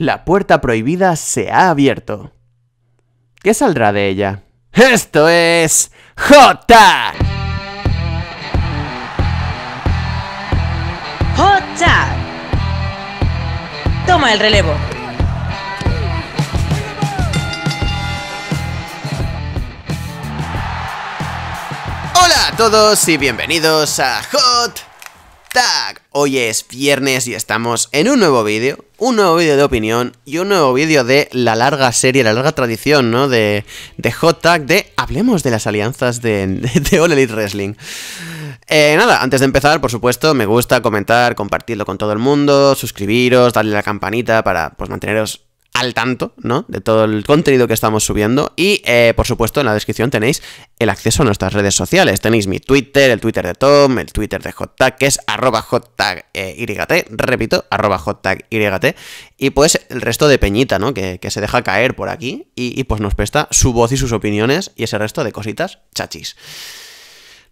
La puerta prohibida se ha abierto. ¿Qué saldrá de ella? Esto es J. J. Toma el relevo. Hola a todos y bienvenidos a Hot Tag. Hoy es viernes y estamos en un nuevo vídeo un nuevo vídeo de opinión y un nuevo vídeo de la larga serie, la larga tradición, ¿no? De, de Hot Tag, de hablemos de las alianzas de, All Elite Wrestling. Eh, nada, antes de empezar, por supuesto, me gusta comentar, compartirlo con todo el mundo, suscribiros, darle la campanita para pues, manteneros al tanto, ¿no? De todo el contenido que estamos subiendo. Y, eh, por supuesto, en la descripción tenéis el acceso a nuestras redes sociales. Tenéis mi Twitter, el Twitter de Tom, el Twitter de Hottag, que es arroba repito, arroba Y pues el resto de Peñita, ¿no? Que, se deja caer por aquí y, y pues nos presta su voz y sus opiniones y ese resto de cositas chachis.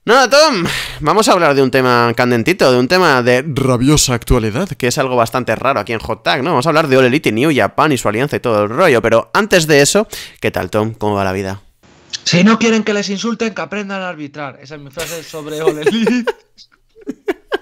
Nada, Tom, vamos a hablar de un tema candentito, de un tema de rabiosa actualidad, que es algo bastante raro aquí en Hot Tag, ¿no? Vamos a hablar de All Elite y New Japan y su alianza y todo el rollo, pero antes de eso, ¿qué tal, Tom? ¿Cómo va la vida? Si no quieren que les insulten, que aprendan a arbitrar. Esa es mi frase sobre All Elite.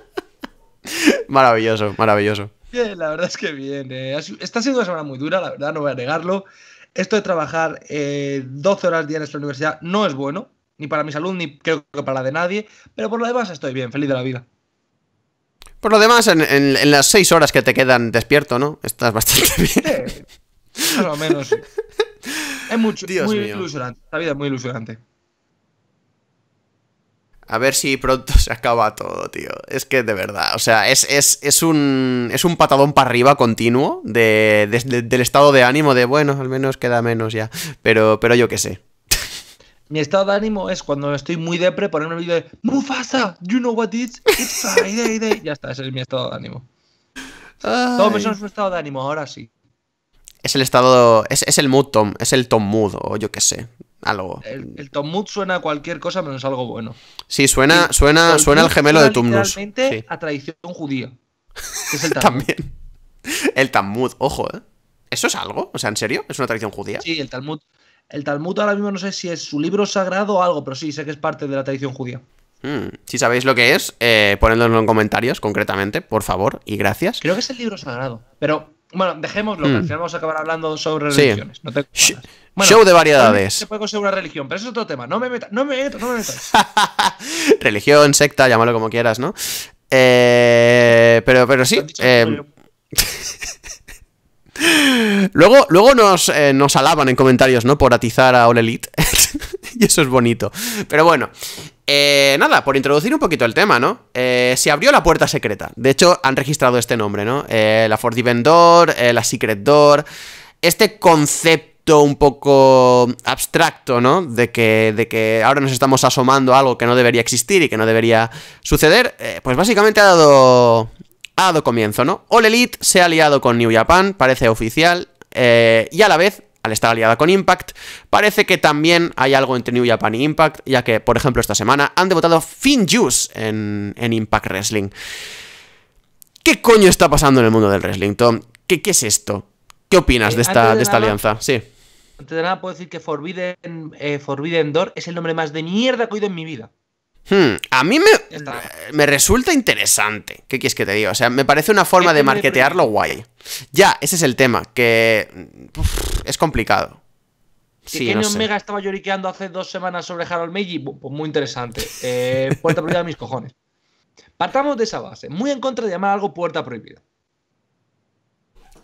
maravilloso, maravilloso. Bien, la verdad es que bien. Eh. Está siendo una semana muy dura, la verdad, no voy a negarlo. Esto de trabajar eh, 12 horas día en la universidad no es bueno, ni para mi salud, ni creo que para la de nadie, pero por lo demás estoy bien, feliz de la vida. Por lo demás, en, las seis horas que te quedan despierto, ¿no? Estás bastante bien. Por lo menos. Es mucho, muy ilusionante. La vida es muy ilusionante. A ver si pronto se acaba todo, tío. Es que de verdad, o sea, es, es, un, es un patadón para arriba continuo del estado de ánimo de, bueno, al menos queda menos ya. Pero, pero yo qué sé mi estado de ánimo es cuando estoy muy depre ponerme un vídeo de Mufasa, you know what it's, it's Friday Ya está, ese es mi estado de ánimo. Todo Tom, eso es un estado de ánimo, ahora sí. Es el estado, es, el mood Tom, es el Tom mood o yo qué sé, algo. El, el Tom mood suena a cualquier cosa pero es algo bueno. Sí, suena, al suena, suena el gemelo de Tumnus. Realmente a tradición judía. es el También. El Talmud, ojo, ¿eh? ¿Eso es algo? O sea, ¿en serio? ¿Es una tradición judía? Sí, el Talmud. El Talmud ahora mismo no sé si es su libro sagrado o algo, pero sí, sé que es parte de la tradición judía. Hmm, si sabéis lo que es, eh, ponedlo en comentarios concretamente, por favor, y gracias. Creo que es el libro sagrado, pero bueno, dejémoslo, que hmm. al final vamos a acabar hablando sobre religiones. Show de variedades. Se puede conseguir una religión, pero eso es otro tema. No me metas, no me metas, no me religión, secta, llámalo como quieras, ¿no? Eh, pero, pero sí. Luego, luego nos, eh, nos alaban en comentarios, ¿no? Por atizar a All Elite. y eso es bonito. Pero bueno, eh, nada, por introducir un poquito el tema, ¿no? Eh, se abrió la puerta secreta. De hecho, han registrado este nombre, ¿no? Eh, la Even Door, la Secret Door. Este concepto un poco abstracto, ¿no? De que, de que ahora nos estamos asomando a algo que no debería existir y que no debería suceder, pues básicamente ha dado, ha dado comienzo, ¿no? All Elite se ha aliado con New Japan, parece oficial, eh, y a la vez al estar aliada con Impact, parece que también hay algo entre New Japan y Impact, ya que, por ejemplo, esta semana han debutado Finn Juice en, Impact Wrestling. ¿Qué coño está pasando en el mundo del wrestling, Tom? ¿Qué, es esto? ¿Qué opinas eh, de esta, de, esta alianza? Sí. Antes de nada, puedo decir que eh, Forbidden Door es el nombre más de mierda que he oído en mi vida. Hmm, a mí me, resulta interesante. ¿Qué quieres que te diga? O sea, me parece una forma de marketearlo guay. Ya, ese es el tema, que es complicado. Sí, que no estaba lloriqueando hace dos semanas sobre Harold Meiji, pues muy interesante. Eh, puerta prohibida mis cojones. Partamos de esa base. Muy en contra de llamar algo puerta prohibida.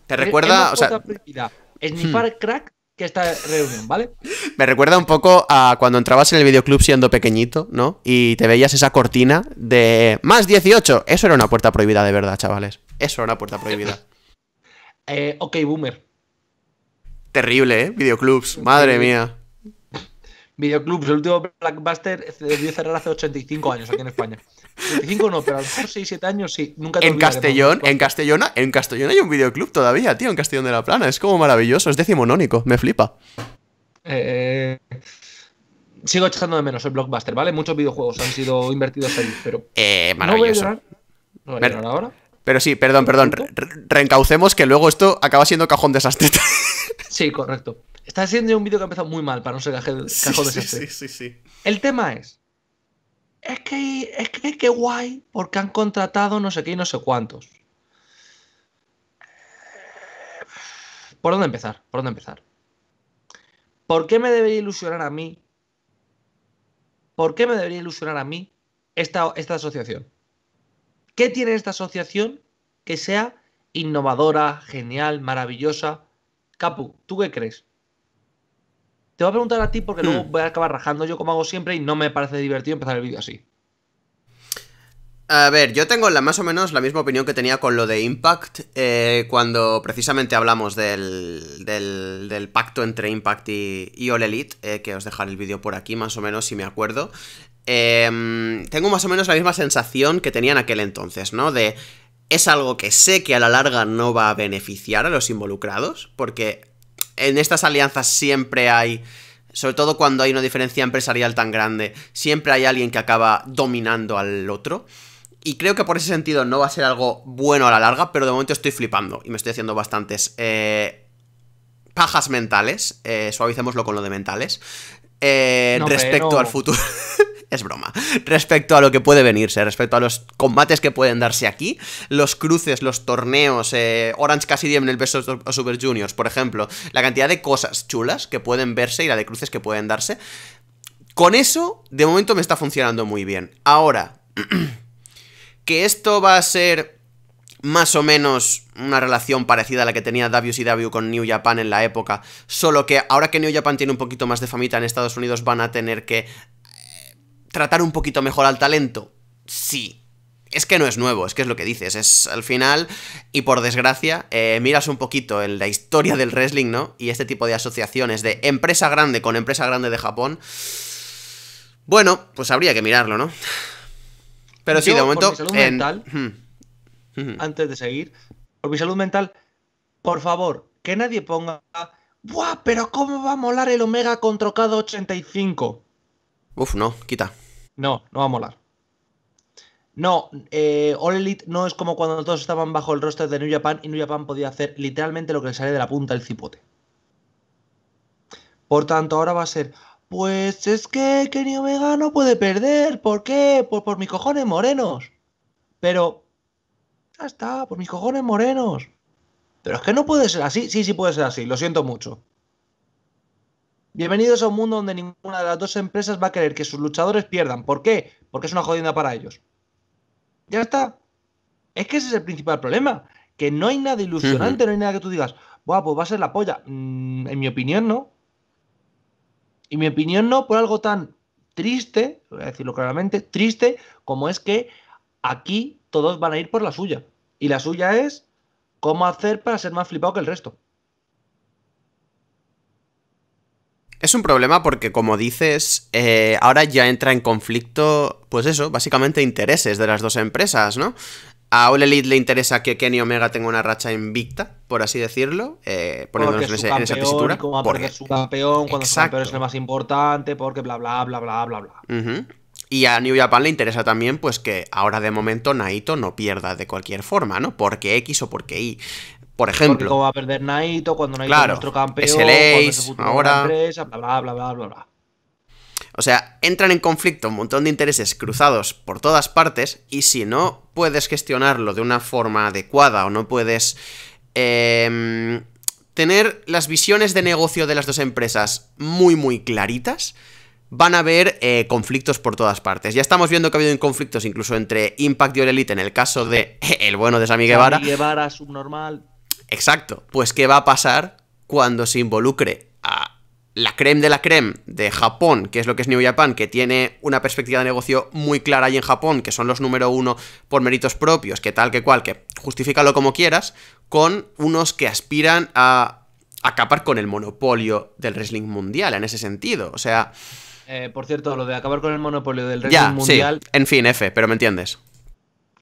¿Te recuerda? Es o prohibida. Hmm. crack esta reunión, ¿vale? Me recuerda un poco a cuando entrabas en el videoclub siendo pequeñito, ¿no? Y te veías esa cortina de más 18. Eso era una puerta prohibida de verdad, chavales. Eso era una puerta prohibida. eh, ok, boomer. Terrible, ¿eh? Videoclubs, madre mía. Videoclubs, el último Blackbuster debió cerrar hace 85 años aquí en España. 85 no, pero a lo mejor 6, 7 años sí. Nunca en Castellón, en Castellona, en Castellón hay un videoclub todavía, tío, en Castellón de la Plana. Es como maravilloso, es decimonónico, me flipa. Eh, sigo echando de menos el blockbuster, ¿vale? Muchos videojuegos han sido invertidos ahí, pero. Eh, maravilloso. No pero, sí, perdón, perdón. reencaucemos que luego esto acaba siendo cajón desastre. sí, correcto. Está siendo un vídeo que ha empezado muy mal para no ser cajón sí, de sí, sí, sí, El tema es. Es que, es que guay, porque han contratado no sé qué y no sé cuántos. ¿Por dónde empezar? ¿Por dónde empezar? ¿Por qué me debería ilusionar a mí? ¿Por qué me debería ilusionar a mí esta, esta asociación? ¿Qué tiene esta asociación que sea innovadora, genial, maravillosa? Capu, ¿tú qué crees? Te voy a preguntar a ti porque no hmm. voy a acabar rajando yo como hago siempre y no me parece divertido empezar el vídeo así. A ver, yo tengo más o menos la misma opinión que tenía con lo de Impact eh, cuando precisamente hablamos del, pacto entre Impact y, All Elite, eh, que os dejaré el vídeo por aquí más o menos si me acuerdo. Em, tengo más o menos la misma sensación que tenía en aquel entonces, ¿no? De es algo que sé que a la larga no va a beneficiar a los involucrados, porque en estas alianzas siempre hay, sobre todo cuando hay una diferencia empresarial tan grande, siempre hay alguien que acaba dominando al otro. Y creo que por ese sentido no va a ser algo bueno a la larga, pero de momento estoy flipando y me estoy haciendo bastantes eh, pajas mentales. Eh, suavicémoslo con lo de mentales. Eh, respecto al futuro. es broma. Respecto a lo que puede venirse, respecto a los combates que pueden darse aquí, los cruces, los torneos, eh, Orange Cassidy en el peso Super Juniors, por ejemplo, la cantidad de cosas chulas que pueden verse y la de cruces que pueden darse. Con eso, de momento me está funcionando muy bien. Ahora, que esto va a ser más o menos una relación parecida a la que tenía WCW con New Japan en la época, solo que ahora que New Japan tiene un poquito más de famita en Estados Unidos van a tener que tratar un poquito mejor al talento? Sí. Es que no es nuevo, es que es lo que dices, es al final, y por desgracia, eh, miras un poquito en la historia del wrestling, ¿no? Y este tipo de asociaciones de empresa grande con empresa grande de Japón, bueno, pues habría que mirarlo, ¿no? Pero sí, de momento... Por mi salud mental, Antes de seguir, por mi salud mental, por favor, que nadie ponga... ¡Buah! Pero ¿cómo va a molar el Omega contra trocado 85? Uf, no, quita. No, no va a molar. No, eh, All Elite no es como cuando todos estaban bajo el roster de New Japan y New Japan podía hacer literalmente lo que le sale de la punta del cipote. Por tanto, ahora va a ser, pues es que Kenny Omega no puede perder, ¿por qué? Por, pues por mis cojones morenos. Pero, ya está, por mis cojones morenos. Pero es que no puede ser así, sí, sí puede ser así, lo siento mucho. Bienvenidos a un mundo donde ninguna de las dos empresas va a querer que sus luchadores pierdan. ¿Por qué? Porque es una jodida para ellos. Ya está. Es que ese es el principal problema. Que no hay nada ilusionante, no hay nada que tú digas, Buah, pues va a ser la polla. Mm, en mi opinión, no. Y mi opinión no por algo tan triste, voy a decirlo claramente, triste, como es que aquí todos van a ir por la suya. Y la suya es cómo hacer para ser más flipado que el resto. Es un problema porque, como dices, eh, ahora ya entra en conflicto, pues eso, básicamente intereses de las dos empresas, ¿no? A All Elite le interesa que Kenny Omega tenga una racha invicta, por así decirlo, eh, poniéndonos en, esa tesitura. Como porque es su campeón, cuando su es el más importante, porque bla, bla, bla, bla, bla, bla. Y a New Japan le interesa también, pues que ahora de momento Naito no pierda de cualquier forma, ¿no? Porque X o porque Y. Por ejemplo. va a perder Naito, cuando Naito claro, es nuestro campeón, ahora. O sea, entran en conflicto un montón de intereses cruzados por todas partes y si no puedes gestionarlo de una forma adecuada o no puedes em, tener las visiones de negocio de las dos empresas muy muy claritas, van a haber eh, conflictos por todas partes. Ya estamos viendo que ha habido conflictos incluso entre Impact y Elite en el caso de el bueno de Sammy Guevara. Sammy Guevara subnormal. Exacto. Pues, ¿qué va a pasar cuando se involucre a la creme de la creme de Japón, que es lo que es New Japan, que tiene una perspectiva de negocio muy clara ahí en Japón, que son los número uno por méritos propios, que tal, que cual, que justifícalo como quieras, con unos que aspiran a acabar con el monopolio del wrestling mundial en ese sentido. O sea. Eh, por cierto, lo de acabar con el monopolio del wrestling mundial. En fin, F, pero me entiendes.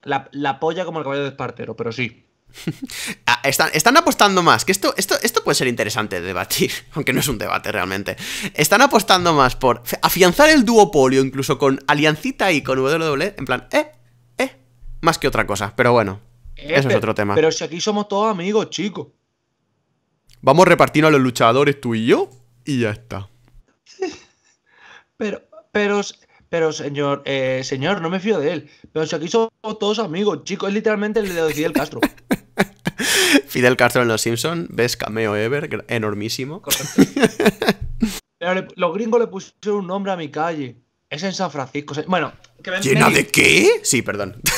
La, la polla como el caballo de Espartero, pero sí. Ah, están, apostando más, que esto, esto, esto puede ser interesante de debatir, aunque no es un debate realmente. Están apostando más por afianzar el duopolio, incluso con Aliancita y con W en plan, eh, eh, más que otra cosa, pero bueno, eh, eso es otro tema. Pero si aquí somos todos amigos, chico Vamos repartiendo a los luchadores tú y yo, y ya está. pero, pero, pero señor, eh, señor, no me fío de él. Pero si aquí somos todos amigos, chicos, es literalmente el de Fidel Castro. Fidel Castro en Los Simpson, ves cameo ever, enormísimo. los gringos le pusieron un nombre a mi calle. Es en San Francisco. Bueno, ¿Llena de qué? Sí, perdón.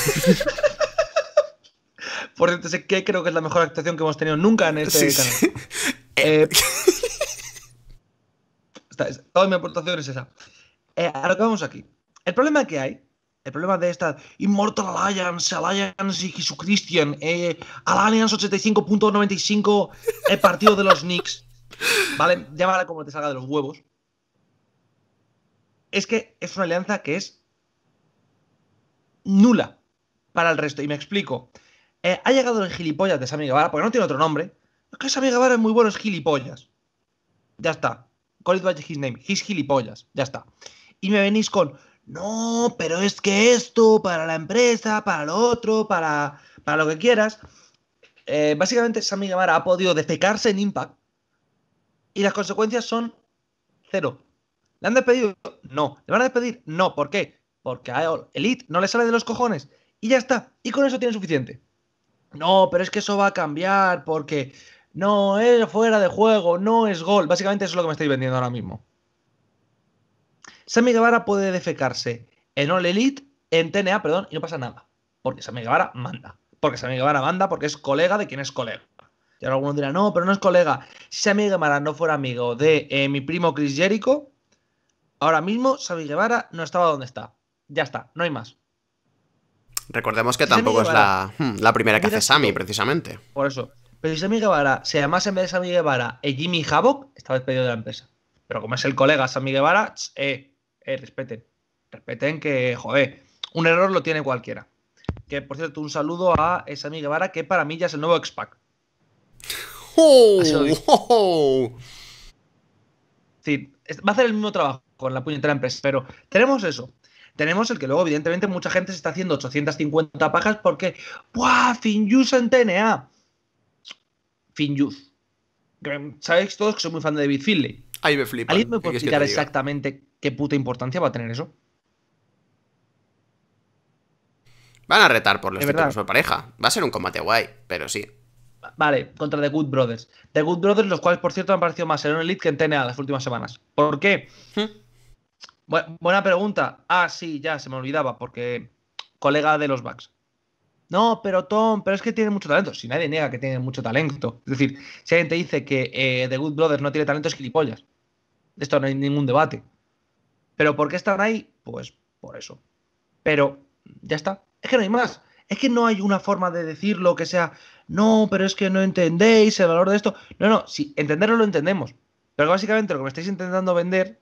Por cierto, sé que creo que es la mejor actuación que hemos tenido nunca en este canal. toda mi aportación es esa. Eh, ahora que vamos aquí. El problema que hay el problema de esta Immortal Alliance, Alliance y Jesucristian, eh, Alliance 85.95, el partido de los Knicks, ¿vale? Llámala como te salga de los huevos. Es que es una alianza que es nula para el resto. Y me explico. Eh, ha llegado el gilipollas de Sammy Guevara, porque no tiene otro nombre. Es que Sammy Guevara es muy bueno, es gilipollas. Ya está. Call it by his name. His gilipollas. Ya está. Y me venís con, no, pero es que esto para la empresa, para lo otro, para, lo que quieras. Eh, básicamente, Sammy Guevara ha podido defecarse en Impact y las consecuencias son cero. ¿Le han despedido? No. ¿Le van a despedir? No. ¿Por qué? Porque a Elite no le sale de los cojones. Y ya está. Y con eso tiene suficiente. No, pero es que eso va a cambiar porque no es fuera de juego, no es gol. Básicamente eso es lo que me estáis vendiendo ahora mismo. Sammy Guevara puede defecarse en All Elite, en TNA, perdón, y no pasa nada. Porque Sammy Guevara manda. Porque Sammy Guevara manda porque es colega de quien es colega. Y ahora algunos dirá, no, pero no es colega. Si Sammy Guevara no fuera amigo de eh, mi primo Chris Jericho, ahora mismo Sammy Guevara no estaba donde está. Ya está, no hay más. Recordemos que tampoco es la, hmm, primera que hace Sammy, precisamente. Por eso. Pero si Sammy Guevara se llamase en vez de Sammy Guevara Jimmy Havoc, estaba despedido de la empresa. Pero como es el colega Sammy Guevara, eh, eh, respeten. Respeten que, joder, un error lo tiene cualquiera. Que, por cierto, un saludo a esa amiga Vara, que para mí ya es el nuevo expac. ¡Oh! ¡Oh! Sí, va a hacer el mismo trabajo con la puñetera empresa, pero tenemos eso. Tenemos el que luego, evidentemente, mucha gente se está haciendo 850 pajas porque ¡buah! Finjus en TNA. Finjus. Sabéis todos que soy muy fan de David Ahí me flipa. ¿Alguien me puede explicar exactamente qué puta importancia va a tener eso? Van a retar por los títulos de pareja. Va a ser un combate guay, pero sí. Vale, contra The Good Brothers. The Good Brothers, los cuales, por cierto, han parecido más en Elite que en TNA las últimas semanas. ¿Por qué? Hmm. buena pregunta. Ah, sí, ya, se me olvidaba, porque colega de los Bucks. No, pero Tom, pero es que tiene mucho talento. Si nadie niega que tiene mucho talento. Es decir, si alguien te dice que eh, The Good Brothers no tiene talento, es gilipollas. Esto no hay ningún debate. ¿Pero por qué están ahí? Pues por eso. Pero ya está. Es que no hay más. Es que no hay una forma de decirlo que sea, no, pero es que no entendéis el valor de esto. No, no, si entenderlo lo entendemos. Pero básicamente lo que me estáis intentando vender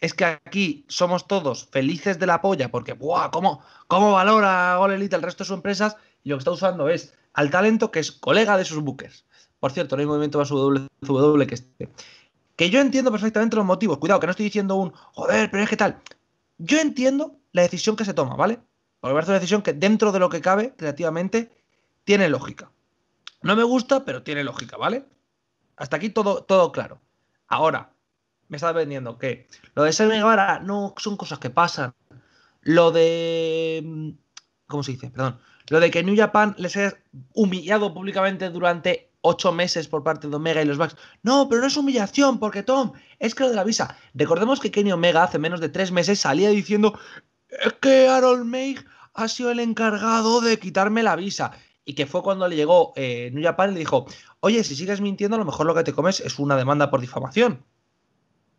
es que aquí somos todos felices de la polla porque, ¡buah! ¿Cómo, cómo valora Gol Elite el resto de sus empresas? Y lo que está usando es al talento que es colega de sus bookers. Por cierto, no hay movimiento más W que este. Que yo entiendo perfectamente los motivos. Cuidado, que no estoy diciendo un joder, pero es que tal. Yo entiendo la decisión que se toma, ¿vale? Porque me parece una decisión que dentro de lo que cabe, creativamente, tiene lógica. No me gusta, pero tiene lógica, ¿vale? Hasta aquí todo, todo claro. Ahora, me está vendiendo que lo de ser Guevara no son cosas que pasan. Lo de. Mm, ¿Cómo se dice? Perdón. Lo de que New Japan les haya humillado públicamente durante ocho meses por parte de Omega y los Bucks. No, pero no es humillación, porque Tom, es que lo de la visa. Recordemos que Kenny Omega hace menos de tres meses salía diciendo que Harold May ha sido el encargado de quitarme la visa. Y que fue cuando le llegó eh, Nuya Pan y le dijo, oye, si sigues mintiendo, a lo mejor lo que te comes es una demanda por difamación.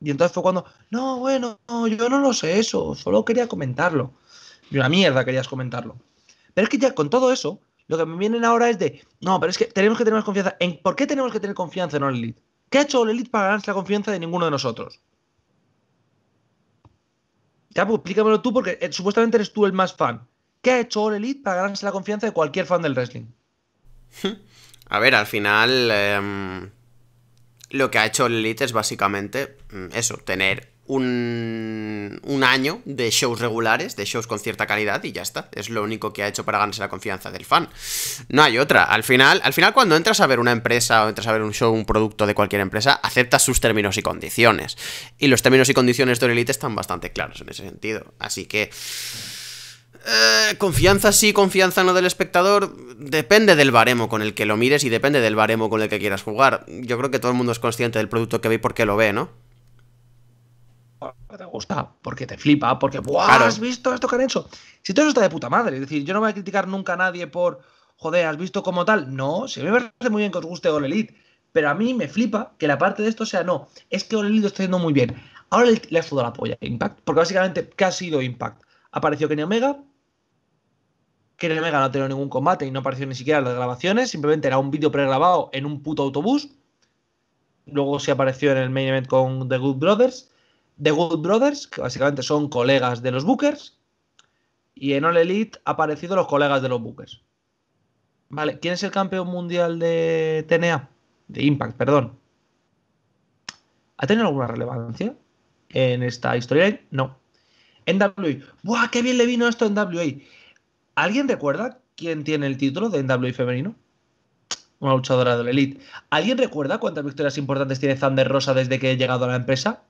Y entonces fue cuando, no, bueno, yo no lo sé eso, solo quería comentarlo. Y una mierda querías comentarlo. Pero es que ya con todo eso, lo que me vienen ahora es de, no, pero es que tenemos que tener más confianza. ¿En, ¿Por qué tenemos que tener confianza en All Elite? ¿Qué ha hecho All Elite para ganarse la confianza de ninguno de nosotros? Ya, pues, explícamelo tú porque eh, supuestamente eres tú el más fan. ¿Qué ha hecho All Elite para ganarse la confianza de cualquier fan del wrestling? A ver, al final em, lo que ha hecho All Elite es básicamente mm, eso, tener un, año de shows regulares, de shows con cierta calidad y ya está. Es lo único que ha hecho para ganarse la confianza del fan. No hay otra. Al final, al final cuando entras a ver una empresa o entras a ver un show, un producto de cualquier empresa, aceptas sus términos y condiciones. Y los términos y condiciones de Elite están bastante claros en ese sentido. Así que... Eh, confianza sí, confianza no del espectador, depende del baremo con el que lo mires y depende del baremo con el que quieras jugar. Yo creo que todo el mundo es consciente del producto que ve y lo ve, ¿no? te gusta, porque te flipa, porque ¿Has visto esto que han hecho? Si todo eso está de puta madre, es decir, yo no voy a criticar nunca a nadie por joder, ¿has visto como tal? No, si a mí me parece muy bien que os guste All pero a mí me flipa que la parte de esto sea no, es que All lo está haciendo muy bien. Ahora le ha sudado la polla Impact, porque básicamente, ¿qué ha sido Impact? Apareció Kenny Omega, Kenny Omega no ha tenido ningún combate y no apareció ni siquiera en las grabaciones, simplemente era un vídeo pregrabado en un puto autobús. Luego se apareció en el main event con The Good Brothers The Good Brothers, que básicamente son colegas de los Bookers, y en All Elite ha aparecido los colegas de los Bookers. Vale, ¿quién es el campeón mundial de TNA? De Impact, perdón. ¿Ha tenido alguna relevancia en esta historia? No. En WWE ¡Buah, qué bien le vino esto en WA! ¿Alguien recuerda quién tiene el título de NWA femenino? Una luchadora de All Elite. ¿Alguien recuerda cuántas victorias importantes tiene Thunder Rosa desde que he llegado a la empresa?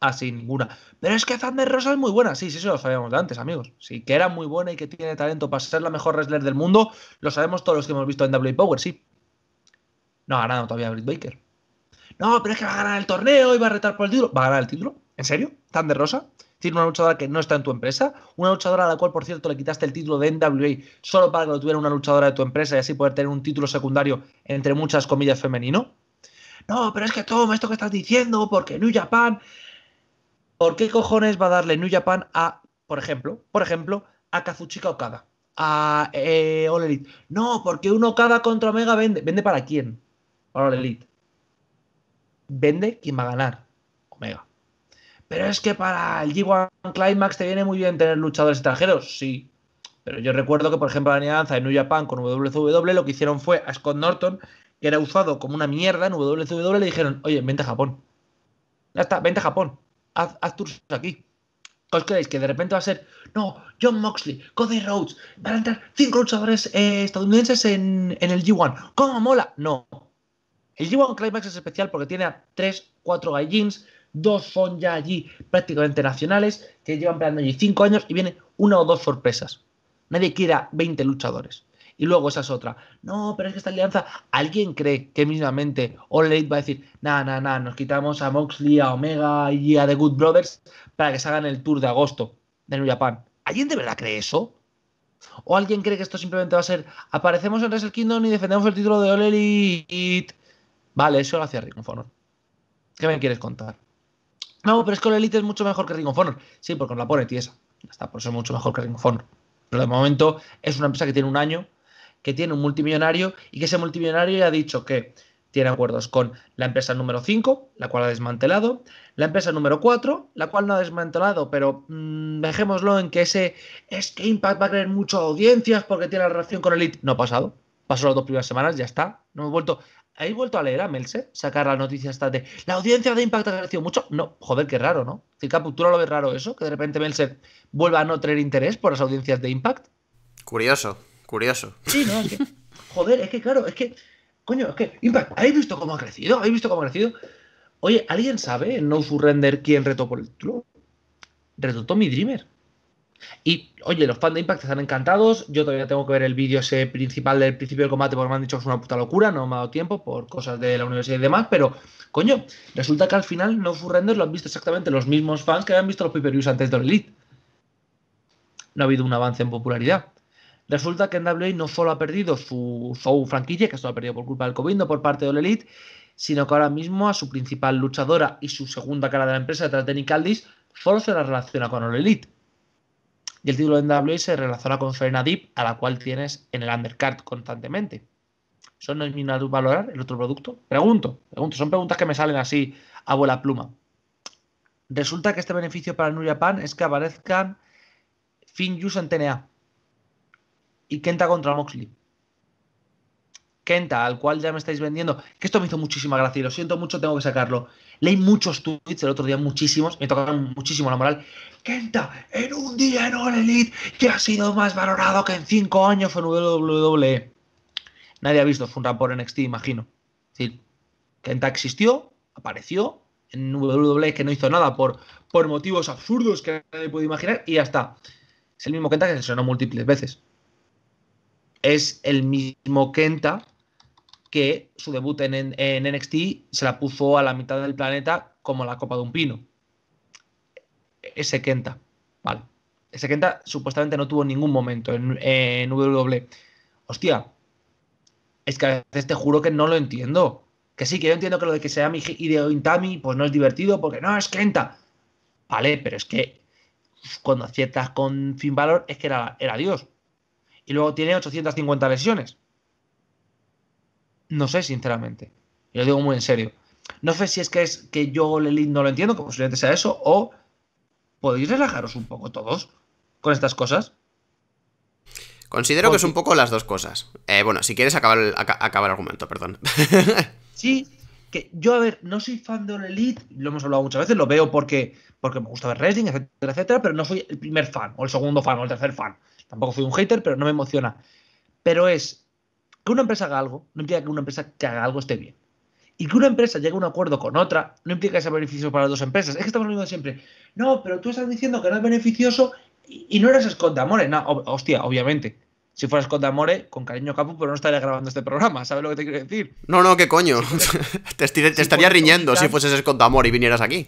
así ninguna. Pero es que Thunder Rosa es muy buena, sí, sí, eso lo sabíamos de antes, amigos. Sí, que era muy buena y que tiene talento para ser la mejor wrestler del mundo, lo sabemos todos los que hemos visto en WWE Power, sí. No ha ganado todavía Britt Baker. No, pero es que va a ganar el torneo y va a retar por el título. ¿Va a ganar el título? ¿En serio? ¿Thunder Rosa? Tiene una luchadora que no está en tu empresa, una luchadora a la cual, por cierto, le quitaste el título de NWA solo para que lo tuviera una luchadora de tu empresa y así poder tener un título secundario, entre muchas comillas, femenino. No, pero es que toma esto que estás diciendo, porque New Japan ¿por qué cojones va a darle New Japan a, por ejemplo, por ejemplo, a Kazuchika Okada? A eh, All Elite. No, porque uno Okada contra Omega vende. ¿Vende para quién? Para All Elite. Vende quien va a ganar. Omega. Pero es que para el G1 Climax te viene muy bien tener luchadores extranjeros. Sí. Pero yo recuerdo que, por ejemplo, la alianza de New Japan con WCW e lo que hicieron fue a Scott Norton, que era usado como una mierda en WCW, e, le dijeron, oye, vente a Japón. Ya está, vente a Japón haz, tours aquí. ¿Os creéis que de repente va a ser, no, John Moxley, Cody Rhodes, van a entrar cinco luchadores eh, estadounidenses en, el G1? ¡Cómo mola! No. El G1 Climax es especial porque tiene a tres, cuatro gallins, dos son ya allí prácticamente nacionales, que llevan peleando allí cinco años y vienen una o dos sorpresas. Nadie quiera 20 luchadores. Y luego esa es otra. No, pero es que esta alianza, ¿alguien cree que mismamente All Elite va a decir, nada, nada, nada, nos quitamos a Moxley, a Omega y a The Good Brothers para que salgan el tour de agosto de New Japan? ¿Alguien de verdad cree eso? ¿O alguien cree que esto simplemente va a ser, aparecemos en Wrestle Kingdom y defendemos el título de All Elite? Vale, eso lo hacía of Honor. ¿Qué me quieres contar? No, pero es que All Elite es mucho mejor que Ring of Honor. Sí, porque nos la pone tiesa. Está, por eso mucho mejor que Ring of Honor. Pero de momento es una empresa que tiene un año que tiene un multimillonario y que ese multimillonario ya ha dicho que tiene acuerdos con la empresa número 5, la cual ha desmantelado, la empresa número 4, la cual no ha desmantelado, pero mm, dejémoslo en que ese es que Impact va a creer mucho audiencias porque tiene la relación con Elite. No ha pasado. Pasó las dos primeras semanas, ya está. No he vuelto. ¿Habéis vuelto a leer a Melse Sacar la noticia esta de la audiencia de Impact ha crecido mucho. No, joder, qué raro, ¿no? Si Captura lo ve raro eso, que de repente Melse vuelva a no tener interés por las audiencias de Impact. Curioso. Curioso. Sí, no, es que, joder, es que claro, es que, coño, es que, Impact, ¿habéis visto cómo ha crecido? ¿Habéis visto cómo ha crecido? Oye, ¿alguien sabe en No Surrender quién retó por el club? Retó mi Dreamer. Y, oye, los fans de Impact están encantados. Yo todavía tengo que ver el vídeo ese principal del principio del combate porque me han dicho que es una puta locura, no me ha dado tiempo por cosas de la universidad y demás, pero, coño, resulta que al final No Surrender lo han visto exactamente los mismos fans que habían visto los pay antes de la Elite. No ha habido un avance en popularidad. Resulta que NWA no solo ha perdido su, franquicia, que esto ha perdido por culpa del COVID, no por parte de la Elite, sino que ahora mismo a su principal luchadora y su segunda cara de la empresa, detrás de solo se la relaciona con Ole Elite. Y el título de NWA se relaciona con Serena Deep, a la cual tienes en el undercard constantemente. ¿Eso no es mi valorar el otro producto? Pregunto, son preguntas que me salen así, a vuela pluma. Resulta que este beneficio para Nuria Pan es que aparezcan Fin en TNA y Kenta contra Moxley. Kenta, al cual ya me estáis vendiendo, que esto me hizo muchísima gracia y lo siento mucho, tengo que sacarlo. Leí muchos tweets el otro día, muchísimos, me tocaron muchísimo la moral. Kenta, en un día en All Elite, que ha sido más valorado que en cinco años en WWE. Nadie ha visto Funra por NXT, imagino. decir, Kenta existió, apareció en WWE que no hizo nada por, por motivos absurdos que nadie puede imaginar y ya está. Es el mismo Kenta que se sonó múltiples veces es el mismo Kenta que su debut en, NXT se la puso a la mitad del planeta como la copa de un pino. Ese Kenta, vale. Ese Kenta supuestamente no tuvo ningún momento en, en WWE. Hostia, es que a veces te juro que no lo entiendo. Que sí, que yo entiendo que lo de que sea mi Hideo Intami, pues no es divertido porque no es Kenta. Vale, pero es que cuando aciertas con fin valor es que era Dios y luego tiene 850 lesiones. No sé, sinceramente. Y lo digo muy en serio. No sé si es que es que yo elite no lo entiendo, que posiblemente sea eso, o podéis relajaros un poco todos con estas cosas. Considero que es un poco las dos cosas. Eh, bueno, si quieres acabar el, el argumento, perdón. sí, que yo, a ver, no soy fan de Elite, lo hemos hablado muchas veces, lo veo porque, porque me gusta ver wrestling, etcétera, etcétera, pero no soy el primer fan, o el segundo fan, o el tercer fan. Tampoco fui un hater, pero no me emociona. Pero es que una empresa haga algo, no implica que una empresa que haga algo esté bien. Y que una empresa llegue a un acuerdo con otra, no implica que sea beneficioso para las dos empresas. Es que estamos viendo siempre, no, pero tú estás diciendo que no es beneficioso y, no eres Scott Damore. No, hostia, obviamente. Si fuera Scott Amore, con cariño capu, pero no estaría grabando este programa, ¿sabes lo que te quiero decir? No, no, qué coño. te, estaría riñendo si fueses Scott Amore y vinieras aquí.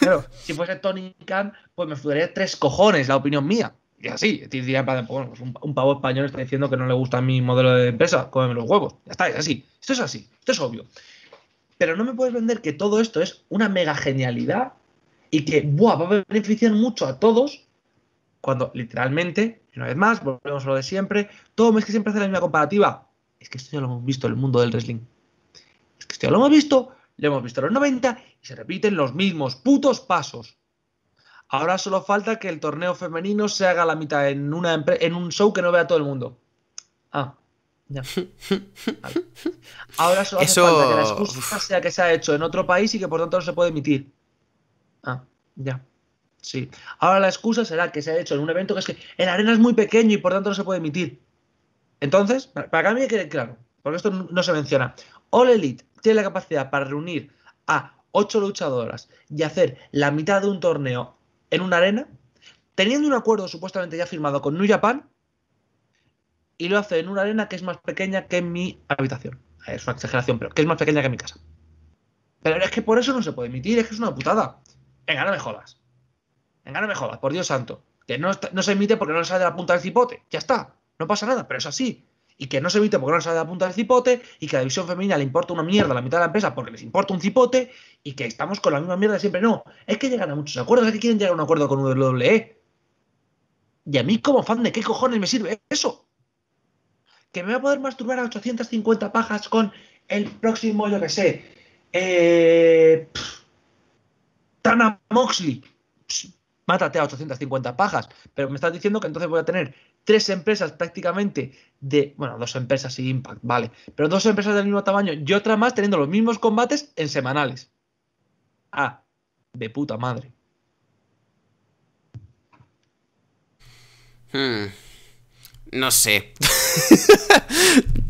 claro, si fuese Tony Khan, pues me fudaría tres cojones la opinión mía. Y así, pues un, pavo español está diciendo que no le gusta mi modelo de empresa, cómeme los huevos. Ya está, es así. Esto es así, esto es obvio. Pero no me puedes vender que todo esto es una mega genialidad y que va a beneficiar mucho a todos cuando literalmente, una vez más, volvemos a lo de siempre, todo es que siempre hace la misma comparativa. Es que esto ya lo hemos visto en el mundo del wrestling. Es que esto ya lo hemos visto, lo hemos visto en los 90 y se repiten los mismos putos pasos. Ahora solo falta que el torneo femenino se haga la mitad en, una en un show que no vea todo el mundo. Ah, ya. Ahora solo hace falta que la excusa sea que se ha hecho en otro país y que por tanto no se puede emitir. Ah, ya. Sí. Ahora la excusa será que se ha hecho en un evento que es que el arena es muy pequeño y por tanto no se puede emitir. Entonces, para que me quede claro, porque esto no se menciona, All Elite tiene la capacidad para reunir a ocho luchadoras y hacer la mitad de un torneo en una arena, teniendo un acuerdo supuestamente ya firmado con New Japan, y lo hace en una arena que es más pequeña que mi habitación. Es una exageración, pero que es más pequeña que mi casa. Pero es que por eso no se puede emitir, es que es una putada. Venga, no me jodas. Venga, no me jodas, por Dios santo. Que no, se emite porque no sale de la punta del cipote. Ya está, no pasa nada, pero es así y que no se evite porque no sale de la punta del cipote y que a la división femenina le importa una mierda a la mitad de la empresa porque les importa un cipote y que estamos con la misma mierda siempre. No, es que llegan a muchos acuerdos, es que quieren llegar a un acuerdo con WWE. Y a mí como fan de qué cojones me sirve eso. Que me va a poder masturbar a 850 pajas con el próximo, yo que sé, eh, Tana Moxley mátate a 850 pajas, pero me estás diciendo que entonces voy a tener tres empresas prácticamente de, bueno, dos empresas y Impact, vale, pero dos empresas del mismo tamaño y otra más teniendo los mismos combates en semanales. Ah, de puta madre. Hmm. No sé.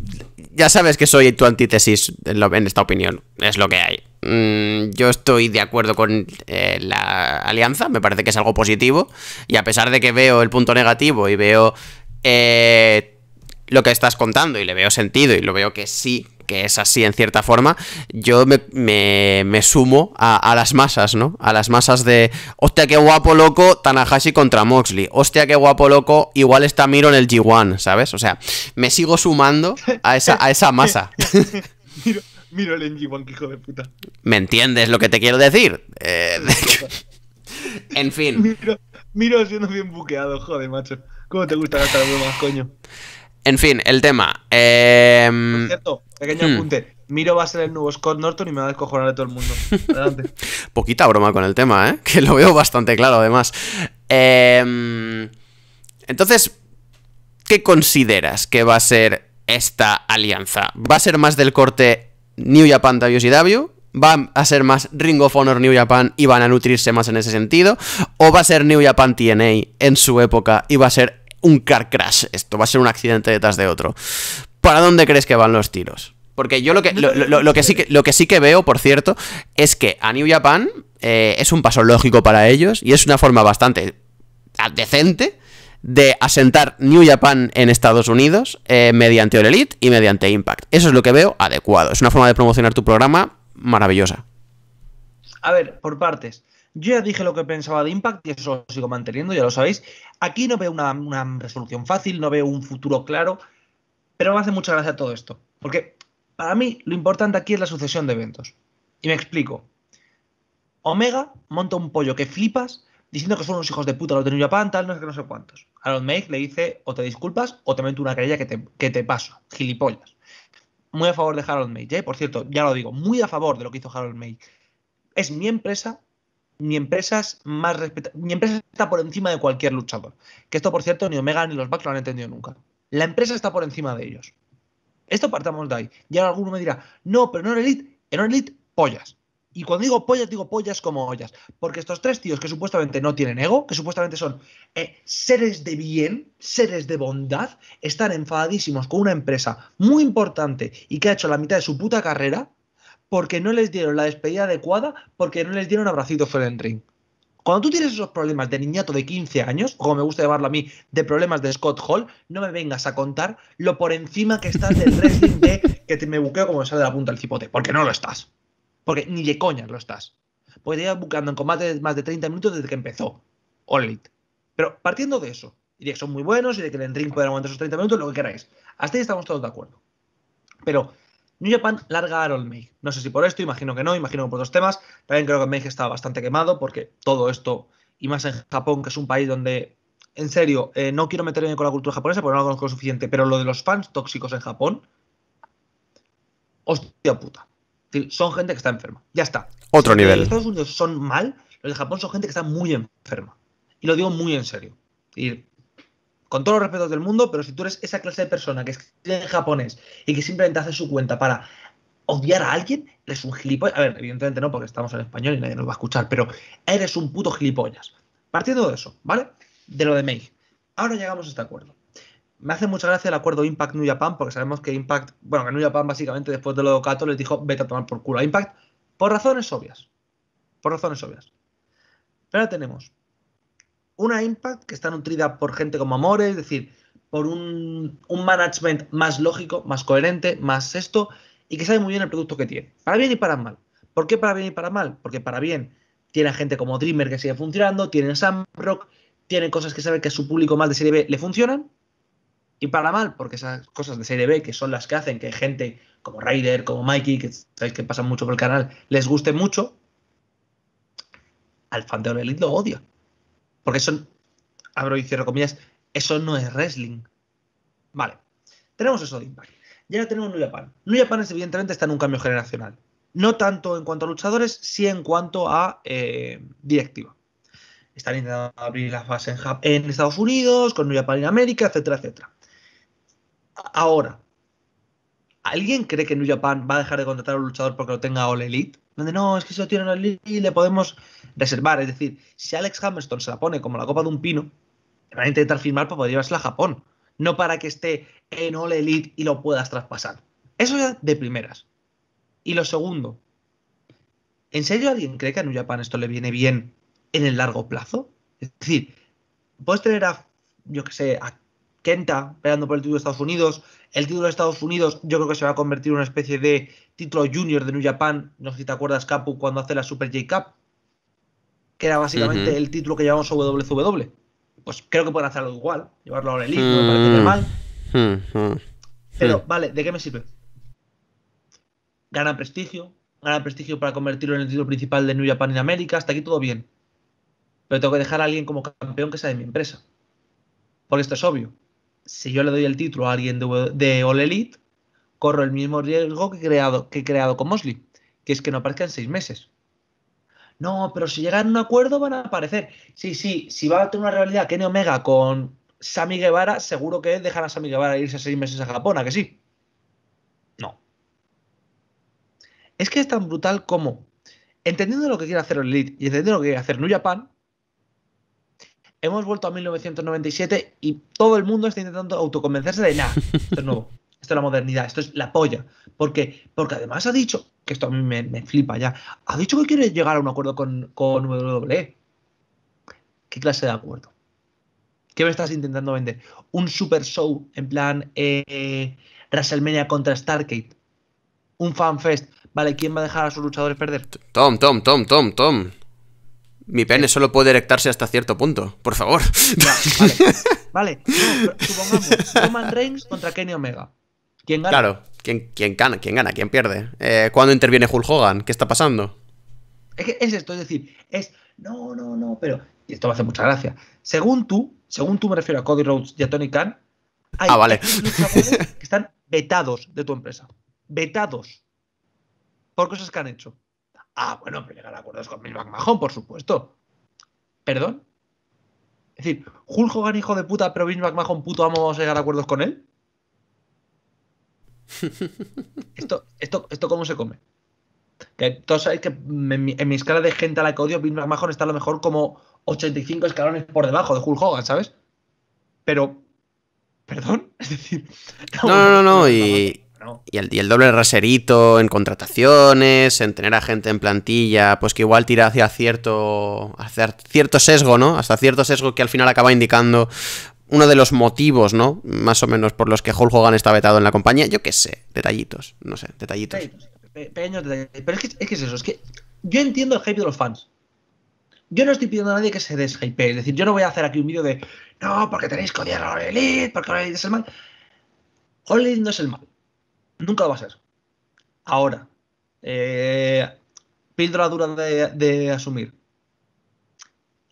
ya sabes que soy tu antítesis en, esta opinión, es lo que hay. Mm, yo estoy de acuerdo con eh, la alianza, me parece que es algo positivo, y a pesar de que veo el punto negativo y veo eh, lo que estás contando y le veo sentido y lo veo que sí, que es así en cierta forma, yo me, me, sumo a, las masas, ¿no? A las masas de, hostia, qué guapo loco Tanahashi contra Moxley, hostia, qué guapo loco, igual está Miro en el G1, ¿sabes? O sea, me sigo sumando a esa, a esa masa. miro, miro, el G1, hijo de puta. ¿Me entiendes lo que te quiero decir? Eh, en fin. Miro, miro siendo bien buqueado, joder, macho. ¿Cómo te gusta gastar bromas, coño? En fin, el tema. Em, Por cierto, pequeño hmm. apunte. Miro va a ser el nuevo Scott Norton y me va a descojonar de todo el mundo. Adelante. Poquita broma con el tema, ¿eh? Que lo veo bastante claro, además. Em, entonces, ¿qué consideras que va a ser esta alianza? ¿Va a ser más del corte New Japan WCW? ¿Va a ser más Ring of Honor New Japan y van a nutrirse más en ese sentido? ¿O va a ser New Japan TNA en su época y va a ser un car crash. Esto va a ser un accidente detrás de otro. ¿Para dónde crees que van los tiros? Porque yo lo que, lo, que, sí, que, lo que sí que veo, por cierto, es que a New Japan eh, es un paso lógico para ellos y es una forma bastante decente de asentar New Japan en Estados Unidos eh, mediante All Elite y mediante Impact. Eso es lo que veo adecuado. Es una forma de promocionar tu programa maravillosa. A ver, por partes. Yo ya dije lo que pensaba de Impact y eso lo sigo manteniendo, ya lo sabéis. Aquí no veo una, resolución fácil, no veo un futuro claro, pero me hace mucha gracia todo esto. Porque para mí lo importante aquí es la sucesión de eventos. Y me explico. Omega monta un pollo que flipas diciendo que son unos hijos de puta los de New Japan, tal, no sé qué, no sé cuántos. Harold Make le dice o te disculpas o te meto una querella que te, que te paso, gilipollas. Muy a favor de Harold May, por cierto, ya lo digo, muy a favor de lo que hizo Harold May. Es mi empresa, mi empresa Mi empresa está por encima de cualquier luchador. Que esto, por cierto, ni Omega ni los Bucks lo han entendido nunca. La empresa está por encima de ellos. Esto partamos de ahí. Y ahora alguno me dirá, no, pero no en Elite, en Elite, pollas. Y cuando digo pollas, digo pollas como ollas. Porque estos tres tíos que supuestamente no tienen ego, que supuestamente son eh, seres de bien, seres de bondad, están enfadadísimos con una empresa muy importante y que ha hecho la mitad de su puta carrera porque no les dieron la despedida adecuada, porque no les dieron abracito fuera del ring. Cuando tú tienes esos problemas de niñato de 15 años, o como me gusta llamarlo a mí, de problemas de Scott Hall, no me vengas a contar lo por encima que estás del wrestling de que te me buqueo como me sale de la punta del cipote, porque no lo estás. Porque ni de coña lo estás. Porque te ibas buqueando en combate más de 30 minutos desde que empezó. All Elite. Pero partiendo de eso, y de que son muy buenos, y de que el ring puede aguantar esos 30 minutos, lo que queráis. Hasta ahí estamos todos de acuerdo. Pero New Japan larga a Aaron May. No sé si por esto, imagino que no, imagino por otros temas. También creo que May está bastante quemado porque todo esto, y más en Japón, que es un país donde, en serio, eh, no quiero meterme con la cultura japonesa porque no lo conozco lo suficiente, pero lo de los fans tóxicos en Japón, hostia puta. Son gente que está enferma. Ya está. Otro nivel. Los Estados Unidos son mal, los de Japón son gente que está muy enferma. Y lo digo muy en serio con todos los respetos del mundo, pero si tú eres esa clase de persona que escribe en japonés y que simplemente hace su cuenta para odiar a alguien, eres un gilipollas. A ver, evidentemente no, porque estamos en español y nadie nos va a escuchar, pero eres un puto gilipollas. Partiendo de eso, ¿vale? De lo de May. Ahora llegamos a este acuerdo. Me hace mucha gracia el acuerdo Impact New Japan, porque sabemos que Impact, bueno, que New Japan básicamente después de lo de Okato les dijo, vete a tomar por culo a Impact, por razones obvias. Por razones obvias. Pero ahora tenemos una Impact que está nutrida por gente como Amore, es decir, por un, management más lógico, más coherente, más esto, y que sabe muy bien el producto que tiene. Para bien y para mal. ¿Por qué para bien y para mal? Porque para bien tiene gente como Dreamer que sigue funcionando, tiene Rock, tiene cosas que sabe que a su público más de serie B le funcionan. Y para mal, porque esas cosas de serie B, que son las que hacen que gente como Ryder, como Mikey, que sabéis que pasan mucho por el canal, les guste mucho, al fan de Elite lo odia. Porque eso, abro y cierro comillas, eso no es wrestling. Vale, tenemos eso de Impact. Ya tenemos New Japan. New Japan evidentemente está en un cambio generacional. No tanto en cuanto a luchadores, sí en cuanto a eh, directiva. Están intentando abrir la fase en, en, Estados Unidos, con New Japan en América, etcétera, etcétera. Ahora, ¿Alguien cree que New Japan va a dejar de contratar a un luchador porque lo tenga All Elite? Donde no, es que si lo tiene All Elite le podemos reservar. Es decir, si Alex Hammerstone se la pone como la copa de un pino, van a intentar firmar para poder llevársela a Japón. No para que esté en All Elite y lo puedas traspasar. Eso ya de primeras. Y lo segundo, ¿en serio alguien cree que a New Japan esto le viene bien en el largo plazo? Es decir, puedes tener a, yo que sé, a Kenta peleando por el título de Estados Unidos. El título de Estados Unidos yo creo que se va a convertir en una especie de título junior de New Japan. No sé si te acuerdas, Capu, cuando hace la Super J Cup, que era básicamente el título que llevamos WCW. E. Pues creo que pueden hacerlo igual, llevarlo a Elite, no me parece hmm. mal. Hmm, hmm. Pero, vale, ¿de qué me sirve? Gana prestigio, gana prestigio para convertirlo en el título principal de New Japan en América, hasta aquí todo bien. Pero tengo que dejar a alguien como campeón que sea de mi empresa. Porque esto es obvio si yo le doy el título a alguien de, All Elite, corro el mismo riesgo que he creado, que creado con Mosley, que es que no aparezca en seis meses. No, pero si llegan a un acuerdo van a aparecer. Sí, sí, si va a tener una realidad Kenny Omega con Sami Guevara, seguro que dejará a Sami Guevara irse seis meses a Japón, ¿a que sí? No. Es que es tan brutal como, entendiendo lo que quiere hacer el Elite y entendiendo lo que quiere hacer New Japan, hemos vuelto a 1997 y todo el mundo está intentando autoconvencerse de nada. Esto es nuevo, esto es la modernidad, esto es la polla. Porque, porque además ha dicho, que esto a mí me, flipa ya, ha dicho que quiere llegar a un acuerdo con, WWE. ¿Qué clase de acuerdo? ¿Qué me estás intentando vender? ¿Un super show en plan eh, WrestleMania contra Starcade? ¿Un fanfest? Vale, ¿quién va a dejar a sus luchadores perder? Tom, Tom, Tom, Tom, Tom. Mi pene solo puede erectarse hasta cierto punto, por favor. vale, supongamos, Roman Reigns contra Kenny Omega. ¿Quién gana? Claro, ¿quién, quién gana? claro quién gana? quién pierde? Eh, ¿Cuándo interviene Hulk Hogan? ¿Qué está pasando? Es, esto, es decir, es. No, no, no, pero. Y esto me hace mucha gracia. Según tú, según tú me refiero a Cody Rhodes y a Tony Khan, hay ah, vale. que están vetados de tu empresa. Vetados. Por cosas que han hecho. Ah, bueno, pero llegar a acuerdos con Bill McMahon, por supuesto. ¿Perdón? Es decir, Hulk Hogan, hijo de puta, pero Bill McMahon, puto vamos a llegar a acuerdos con él. ¿Esto, esto, cómo se come? Que todos sabéis que en, mi, escala de gente a la que odio, Bill McMahon está a lo mejor como 85 escalones por debajo de Hulk Hogan, ¿sabes? Pero, perdón, es decir... no, no, no, no y, y, el, doble raserito en contrataciones, en tener a gente en plantilla, pues que igual tira hacia cierto, cierto sesgo, ¿no? Hasta cierto sesgo que al final acaba indicando uno de los motivos, ¿no? Más o menos por los que Hulk Hogan está vetado en la compañía. Yo qué sé, detallitos, no sé, detallitos. detallitos. Pero es que, es eso, es que yo entiendo el hype de los fans. Yo no estoy pidiendo a nadie que se deshype. Es decir, yo no voy a hacer aquí un vídeo de no, porque tenéis que odiar a porque Hollywood es el mal. Holy no es el mal. Nunca lo va a ser. Ahora, eh, píldora dura de, asumir.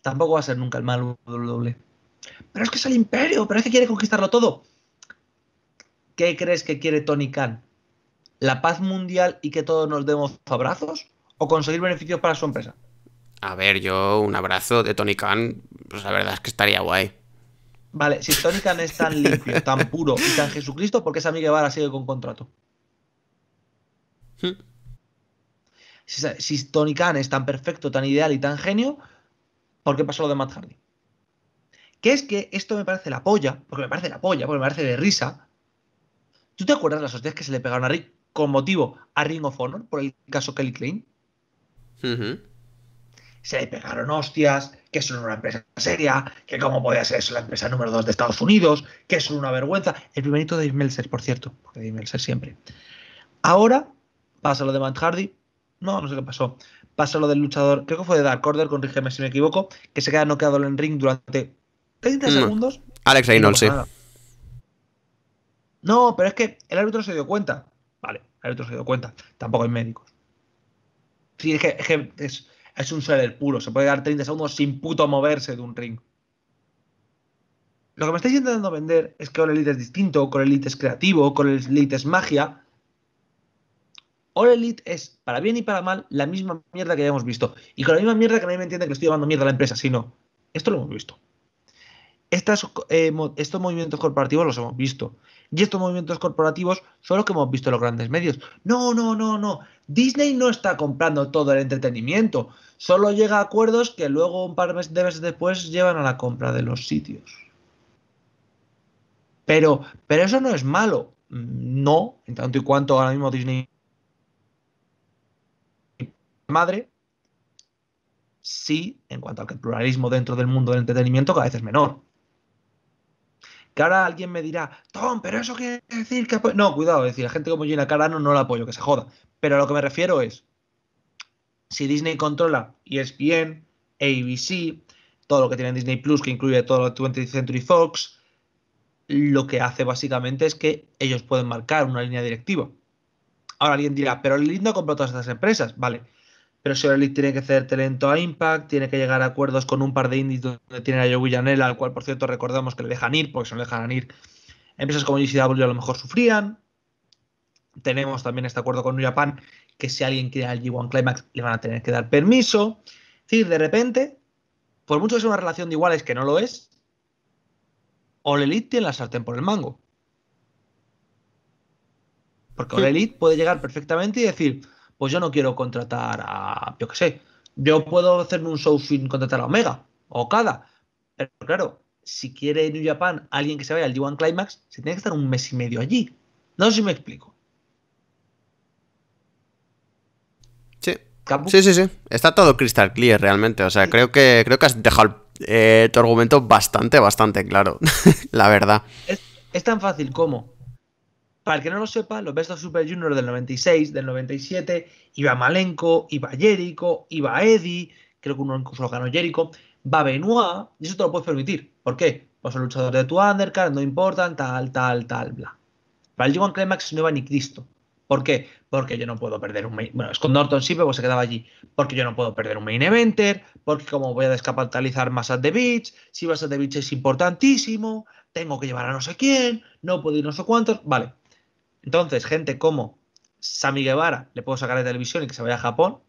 Tampoco va a ser nunca el mal doble. Pero es que es el imperio, pero es que quiere conquistarlo todo. ¿Qué crees que quiere Tony Khan? ¿La paz mundial y que todos nos demos abrazos? ¿O conseguir beneficios para su empresa? A ver, yo un abrazo de Tony Khan, pues la verdad es que estaría guay. Vale, si Khan es tan limpio, tan puro y tan Jesucristo, ¿por qué Sammy Guevara sigue con contrato? Hmm. Si, Tony Khan es tan perfecto, tan ideal y tan genio, ¿por qué pasó lo de Matt Hardy? Que es que esto me parece la polla, porque me parece la polla, porque me parece de risa. ¿Tú te acuerdas de las hostias que se le pegaron a Rick con motivo a Ring of Honor por el caso Kelly Klein? se le pegaron hostias, que es una empresa seria, que cómo podía ser eso la empresa número 2 de Estados Unidos, que es una vergüenza. El primerito de Dave por cierto, porque Dave Meltzer siempre. Ahora pasa lo de Matt Hardy, no, no sé qué pasó. Pasa lo del luchador, creo que fue de Dark Order, corrígeme si me equivoco, que se queda noqueado en el ring durante 30 mm. segundos. Alex Reynolds, no sí. No, pero es que el árbitro se dio cuenta. Vale, el árbitro se dio cuenta. Tampoco hay médicos. Sí, es que es, es un seller puro. Se puede dar 30 segundos sin puto moverse de un ring. Lo que me estáis intentando vender es que All Elite es distinto, All Elite es creativo, con Elite es magia. All Elite es, para bien y para mal, la misma mierda que ya hemos visto. Y con la misma mierda que nadie me entiende que estoy dando mierda a la empresa, sino, esto lo hemos visto. Eh, estos movimientos corporativos los hemos visto. Y estos movimientos corporativos son los que hemos visto en los grandes medios. No, no, no, no. Disney no está comprando todo el entretenimiento. Solo llega a acuerdos que luego un par de meses después llevan a la compra de los sitios. Pero, pero eso no es malo. Mm, no, en tanto y cuanto ahora mismo Disney madre, sí, en cuanto al pluralismo dentro del mundo del entretenimiento cada vez es menor. Que ahora alguien me dirá, Tom, pero eso quiere decir que... No, cuidado, es decir, la gente como Gina Carano no la apoyo, que se joda. Pero a lo que me refiero es, si Disney controla ESPN, ABC, todo lo que tiene Disney Plus, que incluye todo lo 20th Century Fox, lo que hace básicamente es que ellos pueden marcar una línea directiva. Ahora alguien dirá, pero el lindo compró todas estas empresas. Vale, pero si Orelit tiene que ceder talento a Impact, tiene que llegar a acuerdos con un par de indies donde tiene a Joe al cual por cierto recordamos que le dejan ir, porque si no le dejan ir, empresas como GCW a lo mejor sufrían. Tenemos también este acuerdo con New Japan, que si alguien quiere al G1 Climax le van a tener que dar permiso. Es decir, de repente, por mucho que sea una relación de iguales, que no lo es, All Elite tiene la sartén por el mango. Porque All puede llegar perfectamente y decir, pues yo no quiero contratar a, yo qué sé, yo puedo hacer un show fin, contratar a Omega o Cada. pero claro, si quiere New Japan alguien que se vaya al D1 Climax, se tiene que estar un mes y medio allí. No sé si me explico. Sí. Sí, sí, sí. Está todo crystal clear realmente. O sea, creo que creo que has dejado eh, tu argumento bastante, bastante claro. la verdad. Es, es tan fácil como para el que no lo sepa, los Best of Super juniors del 96, del 97, iba Malenko, iba Jericho, iba Eddie, creo que uno incluso lo ganó Jericho, va Benoit, y eso te lo puedes permitir. ¿Por qué? Pues el luchadores de tu undercard no importan, tal, tal, tal, bla. Para el G1 Climax no iba ni Cristo. ¿Por qué? Porque yo no puedo perder un main... Bueno, con Norton sí, pero se quedaba allí. Porque yo no puedo perder un main eventer, porque como voy a descapitalizar más de The Beach, si vas a The Beach es importantísimo, tengo que llevar a no sé quién, no puedo ir no sé cuántos, vale. Entonces, gente como Sammy Guevara le puedo sacar de televisión y que se vaya a Japón,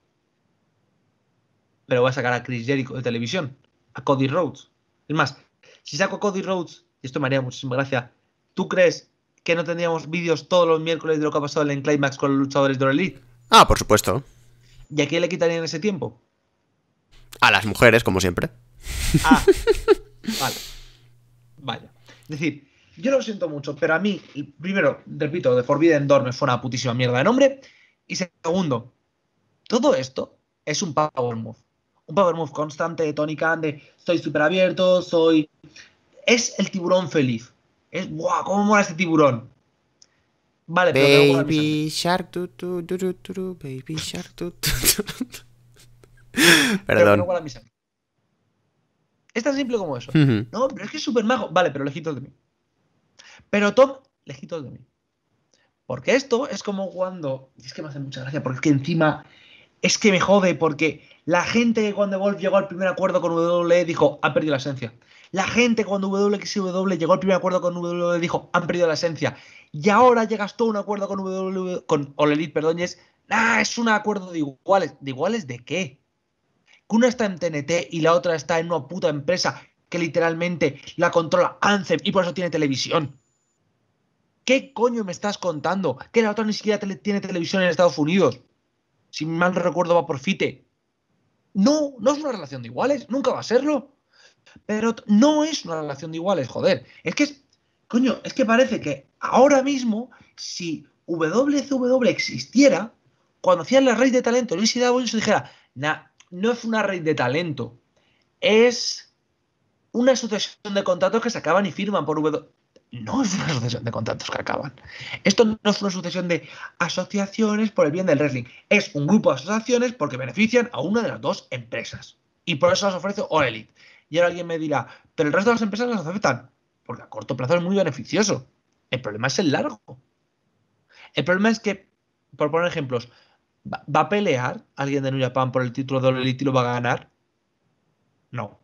pero voy a sacar a Chris Jericho de televisión, a Cody Rhodes. Es más, si saco a Cody Rhodes, y esto me haría muchísima gracia, ¿tú crees que no tendríamos vídeos todos los miércoles de lo que ha pasado en Climax con los luchadores de la Elite? Ah, por supuesto. ¿Y a quién le quitarían ese tiempo? A las mujeres, como siempre. Ah, vale. Vaya. Es decir, yo lo siento mucho, pero a mí, primero, repito, de Forbidden Door me fue una putísima mierda de nombre. Y segundo, todo esto es un power move. Un power move constante de Tony Khan, de soy súper abierto, soy... Es el tiburón feliz. Es, ¡guau! ¿Cómo mola este tiburón? Vale, pero... Baby shark, Perdón. es tan simple como eso. No, pero es que es súper majo. Vale, pero lejitos de mí. Pero Tom, lejitos de mí. Porque esto es como cuando. Y es que me hace mucha gracia, porque que encima. Es que me jode, porque la gente que cuando Wolf llegó al primer acuerdo con WWE dijo, han perdido la esencia. La gente cuando WXW llegó al primer acuerdo con WWE dijo, han perdido la esencia. Y ahora llegas tú a un acuerdo con, WWE, con All Elite, perdón, y es, ah, es un acuerdo de iguales. ¿De iguales de qué? Que una está en TNT y la otra está en una puta empresa que literalmente la controla Anthem y por eso tiene televisión. ¿Qué coño me estás contando? Que la otra ni siquiera tiene televisión en Estados Unidos. Si mal recuerdo, va por FITE. No, no es una relación de iguales, nunca va a serlo. Pero no es una relación de iguales, joder. Es que, es, coño, es que parece que ahora mismo, si WCW existiera, cuando hacían la red de talento Luis Hidalgo e se dijera, nah, no es una red de talento, es una asociación de contratos que se acaban y firman por W. No es una sucesión de contratos que acaban. Esto no es una sucesión de asociaciones por el bien del wrestling. Es un grupo de asociaciones porque benefician a una de las dos empresas. Y por eso las ofrece All Elite. Y ahora alguien me dirá, pero el resto de las empresas las aceptan. Porque a corto plazo es muy beneficioso. El problema es el largo. El problema es que, por poner ejemplos, ¿va, a pelear alguien de New Japan por el título de All Elite y lo va a ganar? No.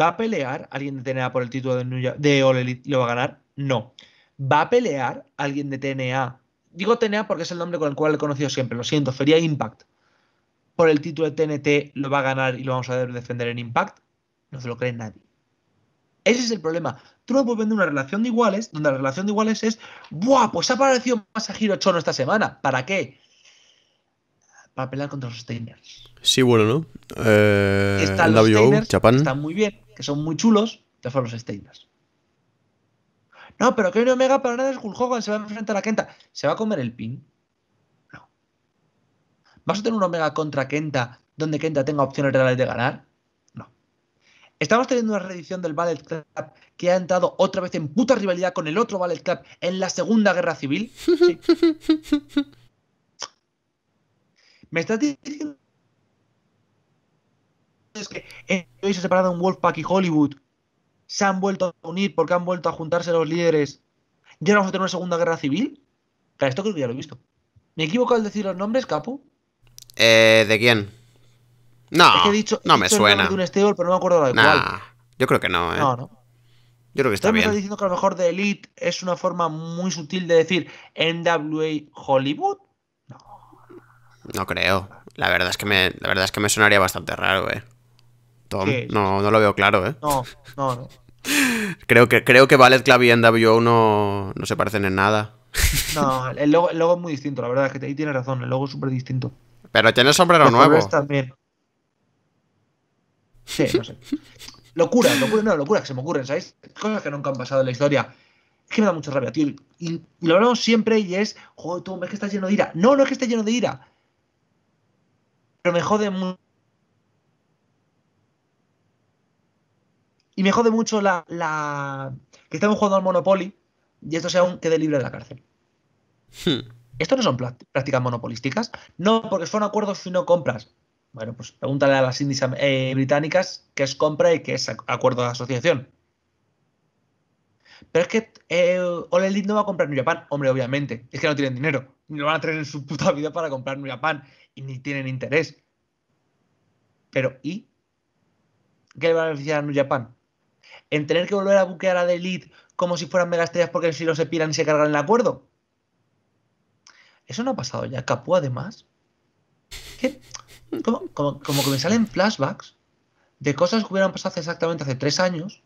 ¿Va a pelear alguien de TNA por el título de, de Elite y lo va a ganar? No. Va a pelear alguien de TNA. Digo TNA porque es el nombre con el cual he conocido siempre, lo siento, sería Impact. Por el título de TNT lo va a ganar y lo vamos a defender en Impact. No se lo cree nadie. Ese es el problema. Tú no puedes vender una relación de iguales donde la relación de iguales es, ¡buah! Pues ha aparecido Masahiro Chono esta semana. ¿Para qué? Para pelear contra los Steiners. Sí, bueno, ¿no? Eh, están muy bien, que son muy chulos, te fueron los Steiners. No, pero que Kenny Omega para nada es Hulk Hogan, se va a enfrentar a Kenta. ¿Se va a comer el pin? No. ¿Vas a tener un Omega contra Kenta donde Kenta tenga opciones reales de ganar? No. Estamos teniendo una reedición del Ballet Club que ha entrado otra vez en puta rivalidad con el otro Ballet Club en la Segunda Guerra Civil. ¿Me estás diciendo es que se separado un Wolfpack y Hollywood se han vuelto a unir porque han vuelto a juntarse los líderes, ya vamos a tener una segunda guerra civil. Claro, esto creo que ya lo he visto. ¿Me he equivocado al decir los nombres, Capu? Eh, ¿De quién? No, he no me suena. un pero no me acuerdo de Yo creo que no, ¿eh? No, no. Yo creo que está bien. diciendo que a lo mejor de Elite es una forma muy sutil de decir NWA Hollywood. No. No creo. La verdad es que me, la verdad es que me sonaría bastante raro, eh no, no lo veo claro, ¿eh? No, no, no. creo que, creo que Valet Clav y NWO no, se parecen en nada. no, el logo, es muy distinto, la verdad, que ahí tienes razón, el logo es súper distinto. Pero tiene sombrero nuevo. Sí, no sé. locura, locura, no, locura que se me ocurren, ¿sabes? Cosas que nunca han pasado en la historia. Es que me da mucha rabia, tío. Y, lo hablamos siempre y es, joder, tú, es que estás lleno de ira. No, no es que esté lleno de ira. Pero me jode mucho Y me jode mucho la, que estemos jugando al Monopoly y esto sea un quede libre de la cárcel. Hmm. Esto no son prácticas monopolísticas. No, porque son acuerdos si no compras. Bueno, pues pregúntale a las indies eh, británicas qué es compra y qué es acuerdo de asociación. Pero es que eh, no va a comprar New Pan Hombre, obviamente. Es que no tienen dinero. No lo van a tener en su puta vida para comprar New Pan Y ni tienen interés. Pero, ¿y? ¿Qué le va a beneficiar a New Japan? en tener que volver a buquear a The Elite como si fueran megastrellas porque si no se piran y se cargan el acuerdo. Eso no ha pasado ya. Capú, además. Como, que me salen flashbacks de cosas que hubieran pasado exactamente hace tres años,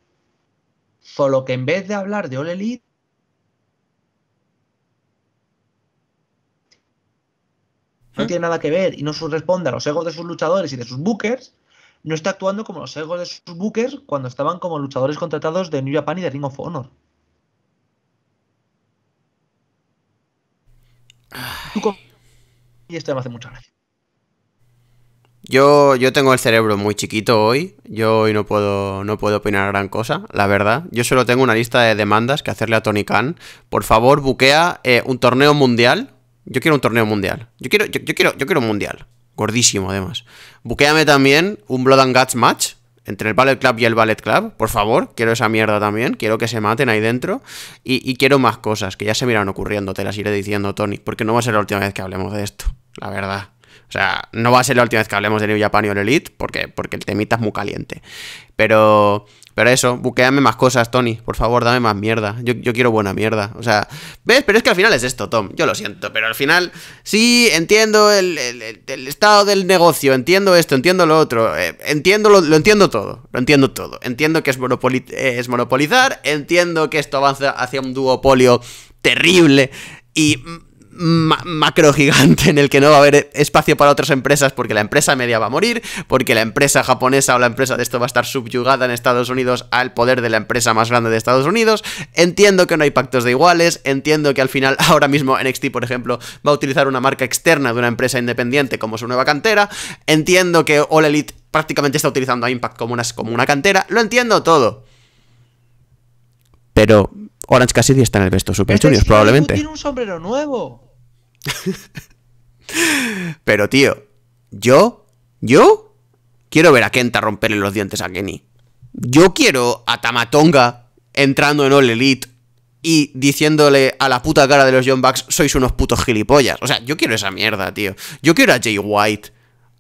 solo que en vez de hablar de All Elite, no ¿Eh? tiene nada que ver y no responde a los egos de sus luchadores y de sus bookers, no está actuando como los egos de sus bookers cuando estaban como luchadores contratados de New Japan y de Ring of Honor. Y esto me hace mucha gracia. Yo, yo tengo el cerebro muy chiquito hoy. Yo hoy no puedo, no puedo opinar gran cosa, la verdad. Yo solo tengo una lista de demandas que hacerle a Tony Khan. Por favor, buquea eh, un torneo mundial. Yo quiero un torneo mundial. Yo quiero, quiero, yo quiero un mundial. Gordísimo, además. Buquéame también un Blood and Guts match entre el Ballet Club y el Ballet Club. Por favor, quiero esa mierda también. Quiero que se maten ahí dentro. Y, y quiero más cosas que ya se miran ocurriendo. Te las iré diciendo, Tony, porque no va a ser la última vez que hablemos de esto. La verdad. O sea, no va a ser la última vez que hablemos de New Japan y Elite, porque, porque el temita es muy caliente. Pero, pero eso, buqueame más cosas, Tony. Por favor, dame más mierda. Yo, quiero buena mierda. O sea, ¿ves? Pero es que al final es esto, Tom. Yo lo siento, pero al final sí entiendo el, estado del negocio, entiendo esto, entiendo lo otro, eh, entiendo lo, entiendo todo, lo entiendo todo. Entiendo que es, eh, es monopolizar, entiendo que esto avanza hacia un duopolio terrible y mm, macro gigante en el que no va a haber espacio para otras empresas porque la empresa media va a morir, porque la empresa japonesa o la empresa de esto va a estar subyugada en Estados Unidos al poder de la empresa más grande de Estados Unidos. Entiendo que no hay pactos de iguales, entiendo que al final ahora mismo NXT, por ejemplo, va a utilizar una marca externa de una empresa independiente como su nueva cantera, entiendo que All Elite prácticamente está utilizando a Impact como una, como una cantera, lo entiendo todo. Pero Orange Cassidy está en el de Super este Juniors, probablemente. Tiene un sombrero nuevo. Pero tío, yo, yo quiero ver a Kenta romperle los dientes a Kenny. Yo quiero a Tamatonga entrando en All Elite y diciéndole a la puta cara de los John Bucks, sois unos putos gilipollas. O sea, yo quiero esa mierda, tío. Yo quiero a Jay White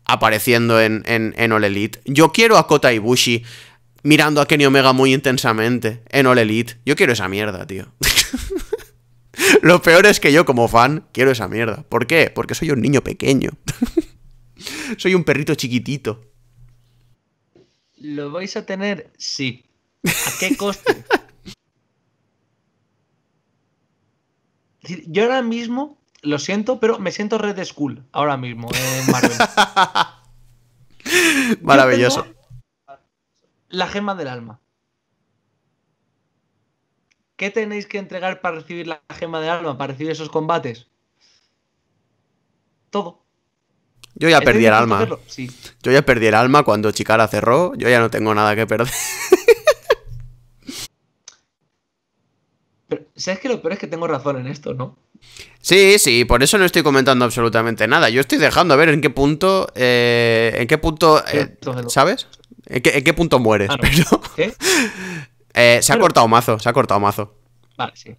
apareciendo en, en, en All Elite. Yo quiero a Kota Ibushi mirando a Kenny Omega muy intensamente en All Elite. Yo quiero esa mierda, tío. Lo peor es que yo como fan quiero esa mierda. ¿Por qué? Porque soy un niño pequeño. soy un perrito chiquitito. ¿Lo vais a tener? Sí. ¿A qué costo? yo ahora mismo, lo siento, pero me siento red school ahora mismo en eh, Maravilloso. La gema del alma. ¿Qué tenéis que entregar para recibir la gema del alma, para recibir esos combates? Todo. Yo ya perdí el alma. ¿eh? Yo ya perdí el alma cuando Chicara cerró. Yo ya no tengo nada que perder. ¿Sabes que lo peor es que tengo razón en esto, no? Sí, sí, por eso no estoy comentando absolutamente nada. Yo estoy dejando a ver en qué punto. Eh, en qué punto. Eh, ¿Sabes? ¿En qué, punto mueres? Ah, Eh, se ha cortado mazo, se ha cortado mazo. Vale, sí.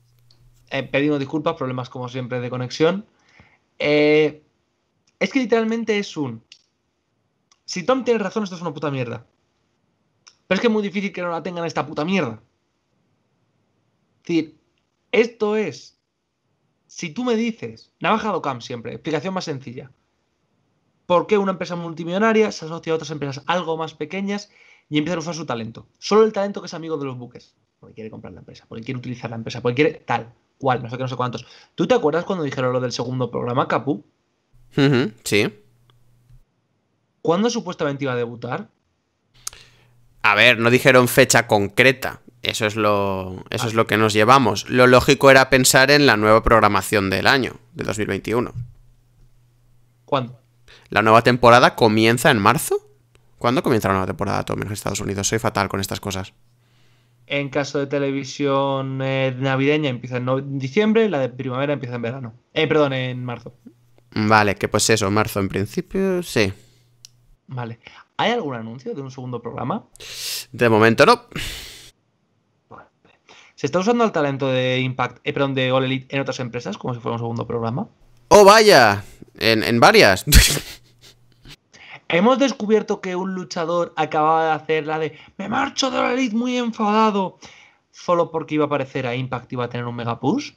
Eh, pedimos disculpas, problemas como siempre de conexión. Eh, es que literalmente es un. Si Tom tiene razón, esto es una puta mierda. Pero es que es muy difícil que no la tengan esta puta mierda. Es decir, esto es. Si tú me dices, navaja Cam siempre, explicación más sencilla. ¿Por qué una empresa multimillonaria se asocia a otras empresas algo más pequeñas y empiezan a usar su talento. Solo el talento que es amigo de los buques. Porque quiere comprar la empresa, porque quiere utilizar la empresa, porque quiere tal, cual, no sé qué, no sé cuántos. ¿Tú te acuerdas cuando dijeron lo del segundo programa, Capu? sí. ¿Cuándo supuestamente iba a debutar? A ver, no dijeron fecha concreta. Eso es lo, eso es lo que nos llevamos. Lo lógico era pensar en la nueva programación del año, de 2021. ¿Cuándo? La nueva temporada comienza en marzo. ¿Cuándo comienza la nueva temporada, Tom, en Estados Unidos? Soy fatal con estas cosas. En caso de televisión eh, navideña empieza en diciembre, la de primavera empieza en verano. Eh, perdón, en marzo. Mm, vale, que pues eso, marzo en principio, sí. Vale. ¿Hay algún anuncio de un segundo programa? De momento no. ¿Se está usando el talento de Impact, eh, perdón, de All Elite en otras empresas como si fuera un segundo programa? ¡Oh, vaya! En, en varias. Hemos descubierto que un luchador acababa de hacer la de me marcho de la lid muy enfadado solo porque iba a aparecer a Impact iba a tener un Megapush?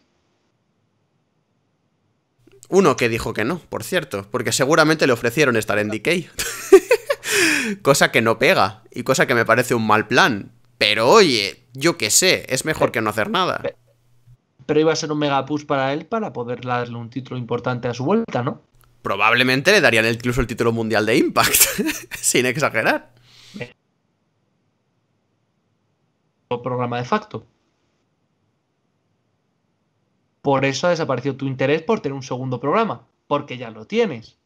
Uno que dijo que no, por cierto, porque seguramente le ofrecieron estar en DK. cosa que no pega y cosa que me parece un mal plan. Pero oye, yo qué sé, es mejor que no hacer nada. Pero, iba a ser un Megapush para él para poder darle un título importante a su vuelta, ¿no? probablemente le darían incluso el título mundial de Impact, sin exagerar. Programa de facto. Por eso ha desaparecido tu interés por tener un segundo programa, porque ya lo tienes.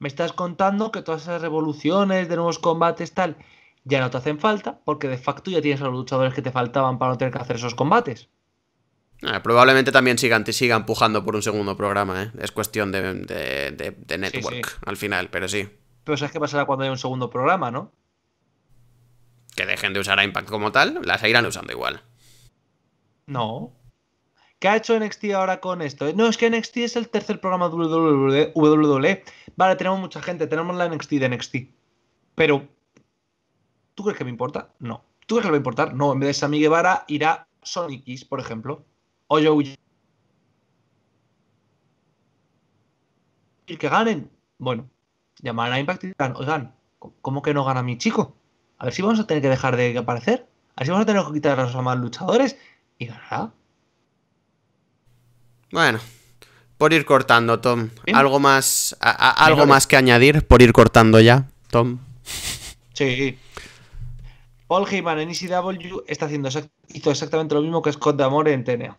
Me estás contando que todas esas revoluciones de nuevos combates tal ya no te hacen falta, porque de facto ya tienes a los luchadores que te faltaban para no tener que hacer esos combates. Eh, probablemente también sigan, empujando pujando por un segundo programa, ¿eh? Es cuestión de, network al final, pero sí. Pero ¿sabes qué pasará cuando haya un segundo programa, no? Que dejen de usar a Impact como tal, las irán usando igual. No. ¿Qué ha hecho NXT ahora con esto? No, es que NXT es el tercer programa de WWE. E. Vale, tenemos mucha gente, tenemos la NXT de NXT. Pero, ¿tú crees que me importa? No. ¿Tú crees que me va a importar? No, en vez de Sammy Guevara irá Sonic X, por ejemplo. Oye, que ganen. Bueno, llamarán a Impact y dirán, oigan, ¿cómo que no gana mi chico? A ver si vamos a tener que dejar de aparecer. A ver si vamos a tener que quitar a los más luchadores y ganará. Bueno, por ir cortando, Tom. Algo más algo más que añadir por ir cortando ya, Tom. Sí. Paul Heyman en ECW está haciendo hizo exactamente lo mismo que Scott D'Amore en TNA.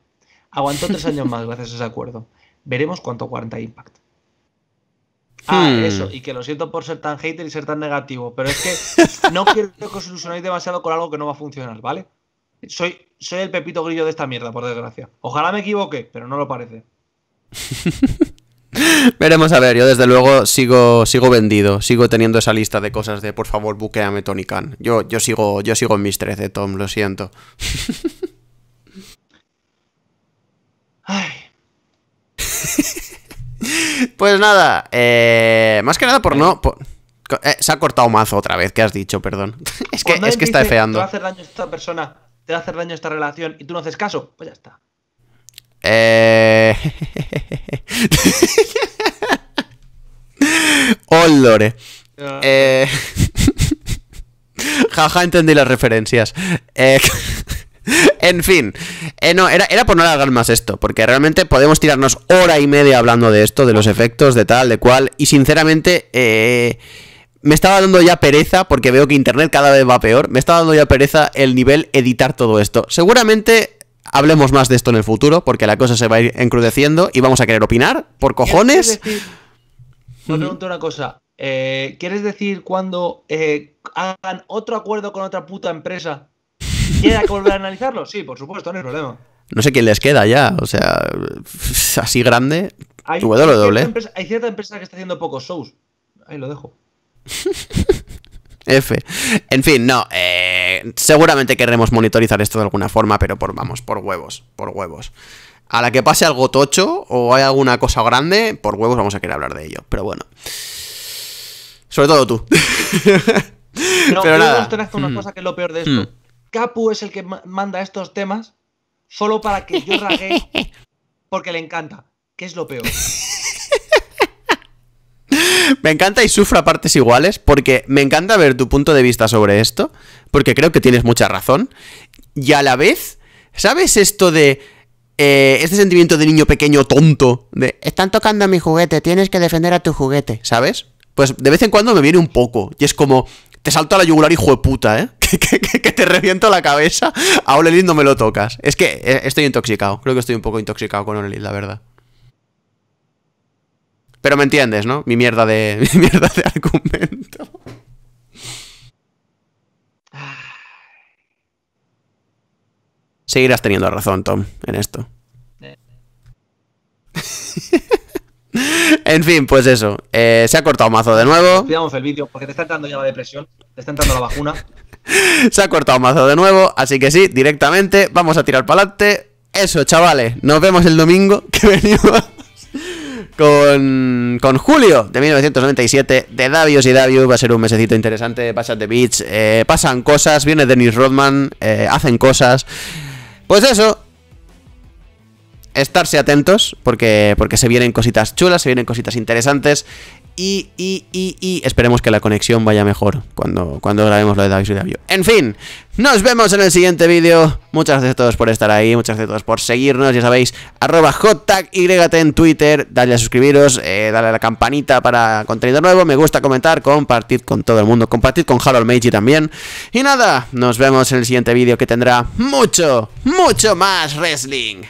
Aguantó tres años más gracias a ese acuerdo. Veremos cuánto aguanta Impact. Ah, hmm. eso, y que lo siento por ser tan hater y ser tan negativo, pero es que no quiero que os ilusionéis demasiado con algo que no va a funcionar, ¿vale? Soy, soy el pepito grillo de esta mierda, por desgracia. Ojalá me equivoque, pero no lo parece. Veremos a ver, yo desde luego sigo, sigo vendido, sigo teniendo esa lista de cosas de por favor buqueame Tony Khan. Yo, yo sigo, yo sigo en mis 13, Tom, lo siento. pues nada, eh, más que nada por no... Eh, se ha cortado mazo otra vez, que has dicho, perdón. es que, es que está feando. Te va a hacer daño esta persona, te va a hacer daño esta relación y tú no haces caso, pues ya está. Eh... oh, Lore. Eh... Jaja, entendí las referencias. Eh... en fin, eh, no, era, era por no alargar más esto, porque realmente podemos tirarnos hora y media hablando de esto, de los efectos, de tal, de cual, y sinceramente... Eh, me estaba dando ya pereza, porque veo que Internet cada vez va peor, me estaba dando ya pereza el nivel editar todo esto. Seguramente hablemos más de esto en el futuro, porque la cosa se va a ir encrudeciendo y vamos a querer opinar, por cojones. me pregunto una cosa, eh, ¿quieres decir cuando hagan otro acuerdo con otra puta empresa ¿Queda que volver a analizarlo? Sí, por supuesto, no hay problema. No sé quién les queda ya, o sea, así grande. E. Hay, cierta, empresa, que está haciendo pocos shows. Ahí lo dejo. F. En fin, no. Eh, seguramente querremos monitorizar esto de alguna forma, pero por, vamos, por huevos, por huevos. A la que pase algo tocho o hay alguna cosa grande, por huevos vamos a querer hablar de ello. Pero bueno. Sobre todo tú. pero, nada. una mm. cosa que es lo peor de esto. Mm. Capu es el que manda estos temas solo para que yo rague porque le encanta, que es lo peor. Me encanta y sufra partes iguales porque me encanta ver tu punto de vista sobre esto, porque creo que tienes mucha razón. Y a la vez, ¿sabes esto de eh, este sentimiento de niño pequeño tonto? De, están tocando a mi juguete, tienes que defender a tu juguete, ¿sabes? Pues de vez en cuando me viene un poco y es como, te salto a la yugular, hijo de puta, ¿eh? que, te reviento la cabeza, a Ole no me lo tocas. Es que eh, estoy intoxicado, creo que estoy un poco intoxicado con Ole la verdad. Pero me entiendes, ¿no? Mi mierda de, mierda de argumento. Seguirás teniendo razón, Tom, en esto. en fin, pues eso. Eh, se ha cortado mazo de nuevo. Cuidamos el vídeo porque te está entrando ya la depresión, te está entrando la vacuna. Se ha cortado mazo de nuevo, así que sí, directamente vamos a tirar para Eso, chavales, nos vemos el domingo que venimos con, Julio de 1997 de Davios y Davios. Va a ser un mesecito interesante. Pasas de Beach, eh, pasan cosas, viene Dennis Rodman, eh, hacen cosas. Pues eso, estarse atentos porque, porque se vienen cositas chulas, se vienen cositas interesantes y, y, y, y esperemos que la conexión vaya mejor cuando, cuando grabemos lo de y Davio. En fin, nos vemos en el siguiente vídeo. Muchas gracias a todos por estar ahí, muchas gracias a todos por seguirnos. Ya sabéis, arroba grégate en Twitter, dale a suscribiros, eh, dale a la campanita para contenido nuevo. Me gusta comentar, compartid con todo el mundo, compartid con Harold Meiji también. Y nada, nos vemos en el siguiente vídeo que tendrá mucho, mucho más wrestling.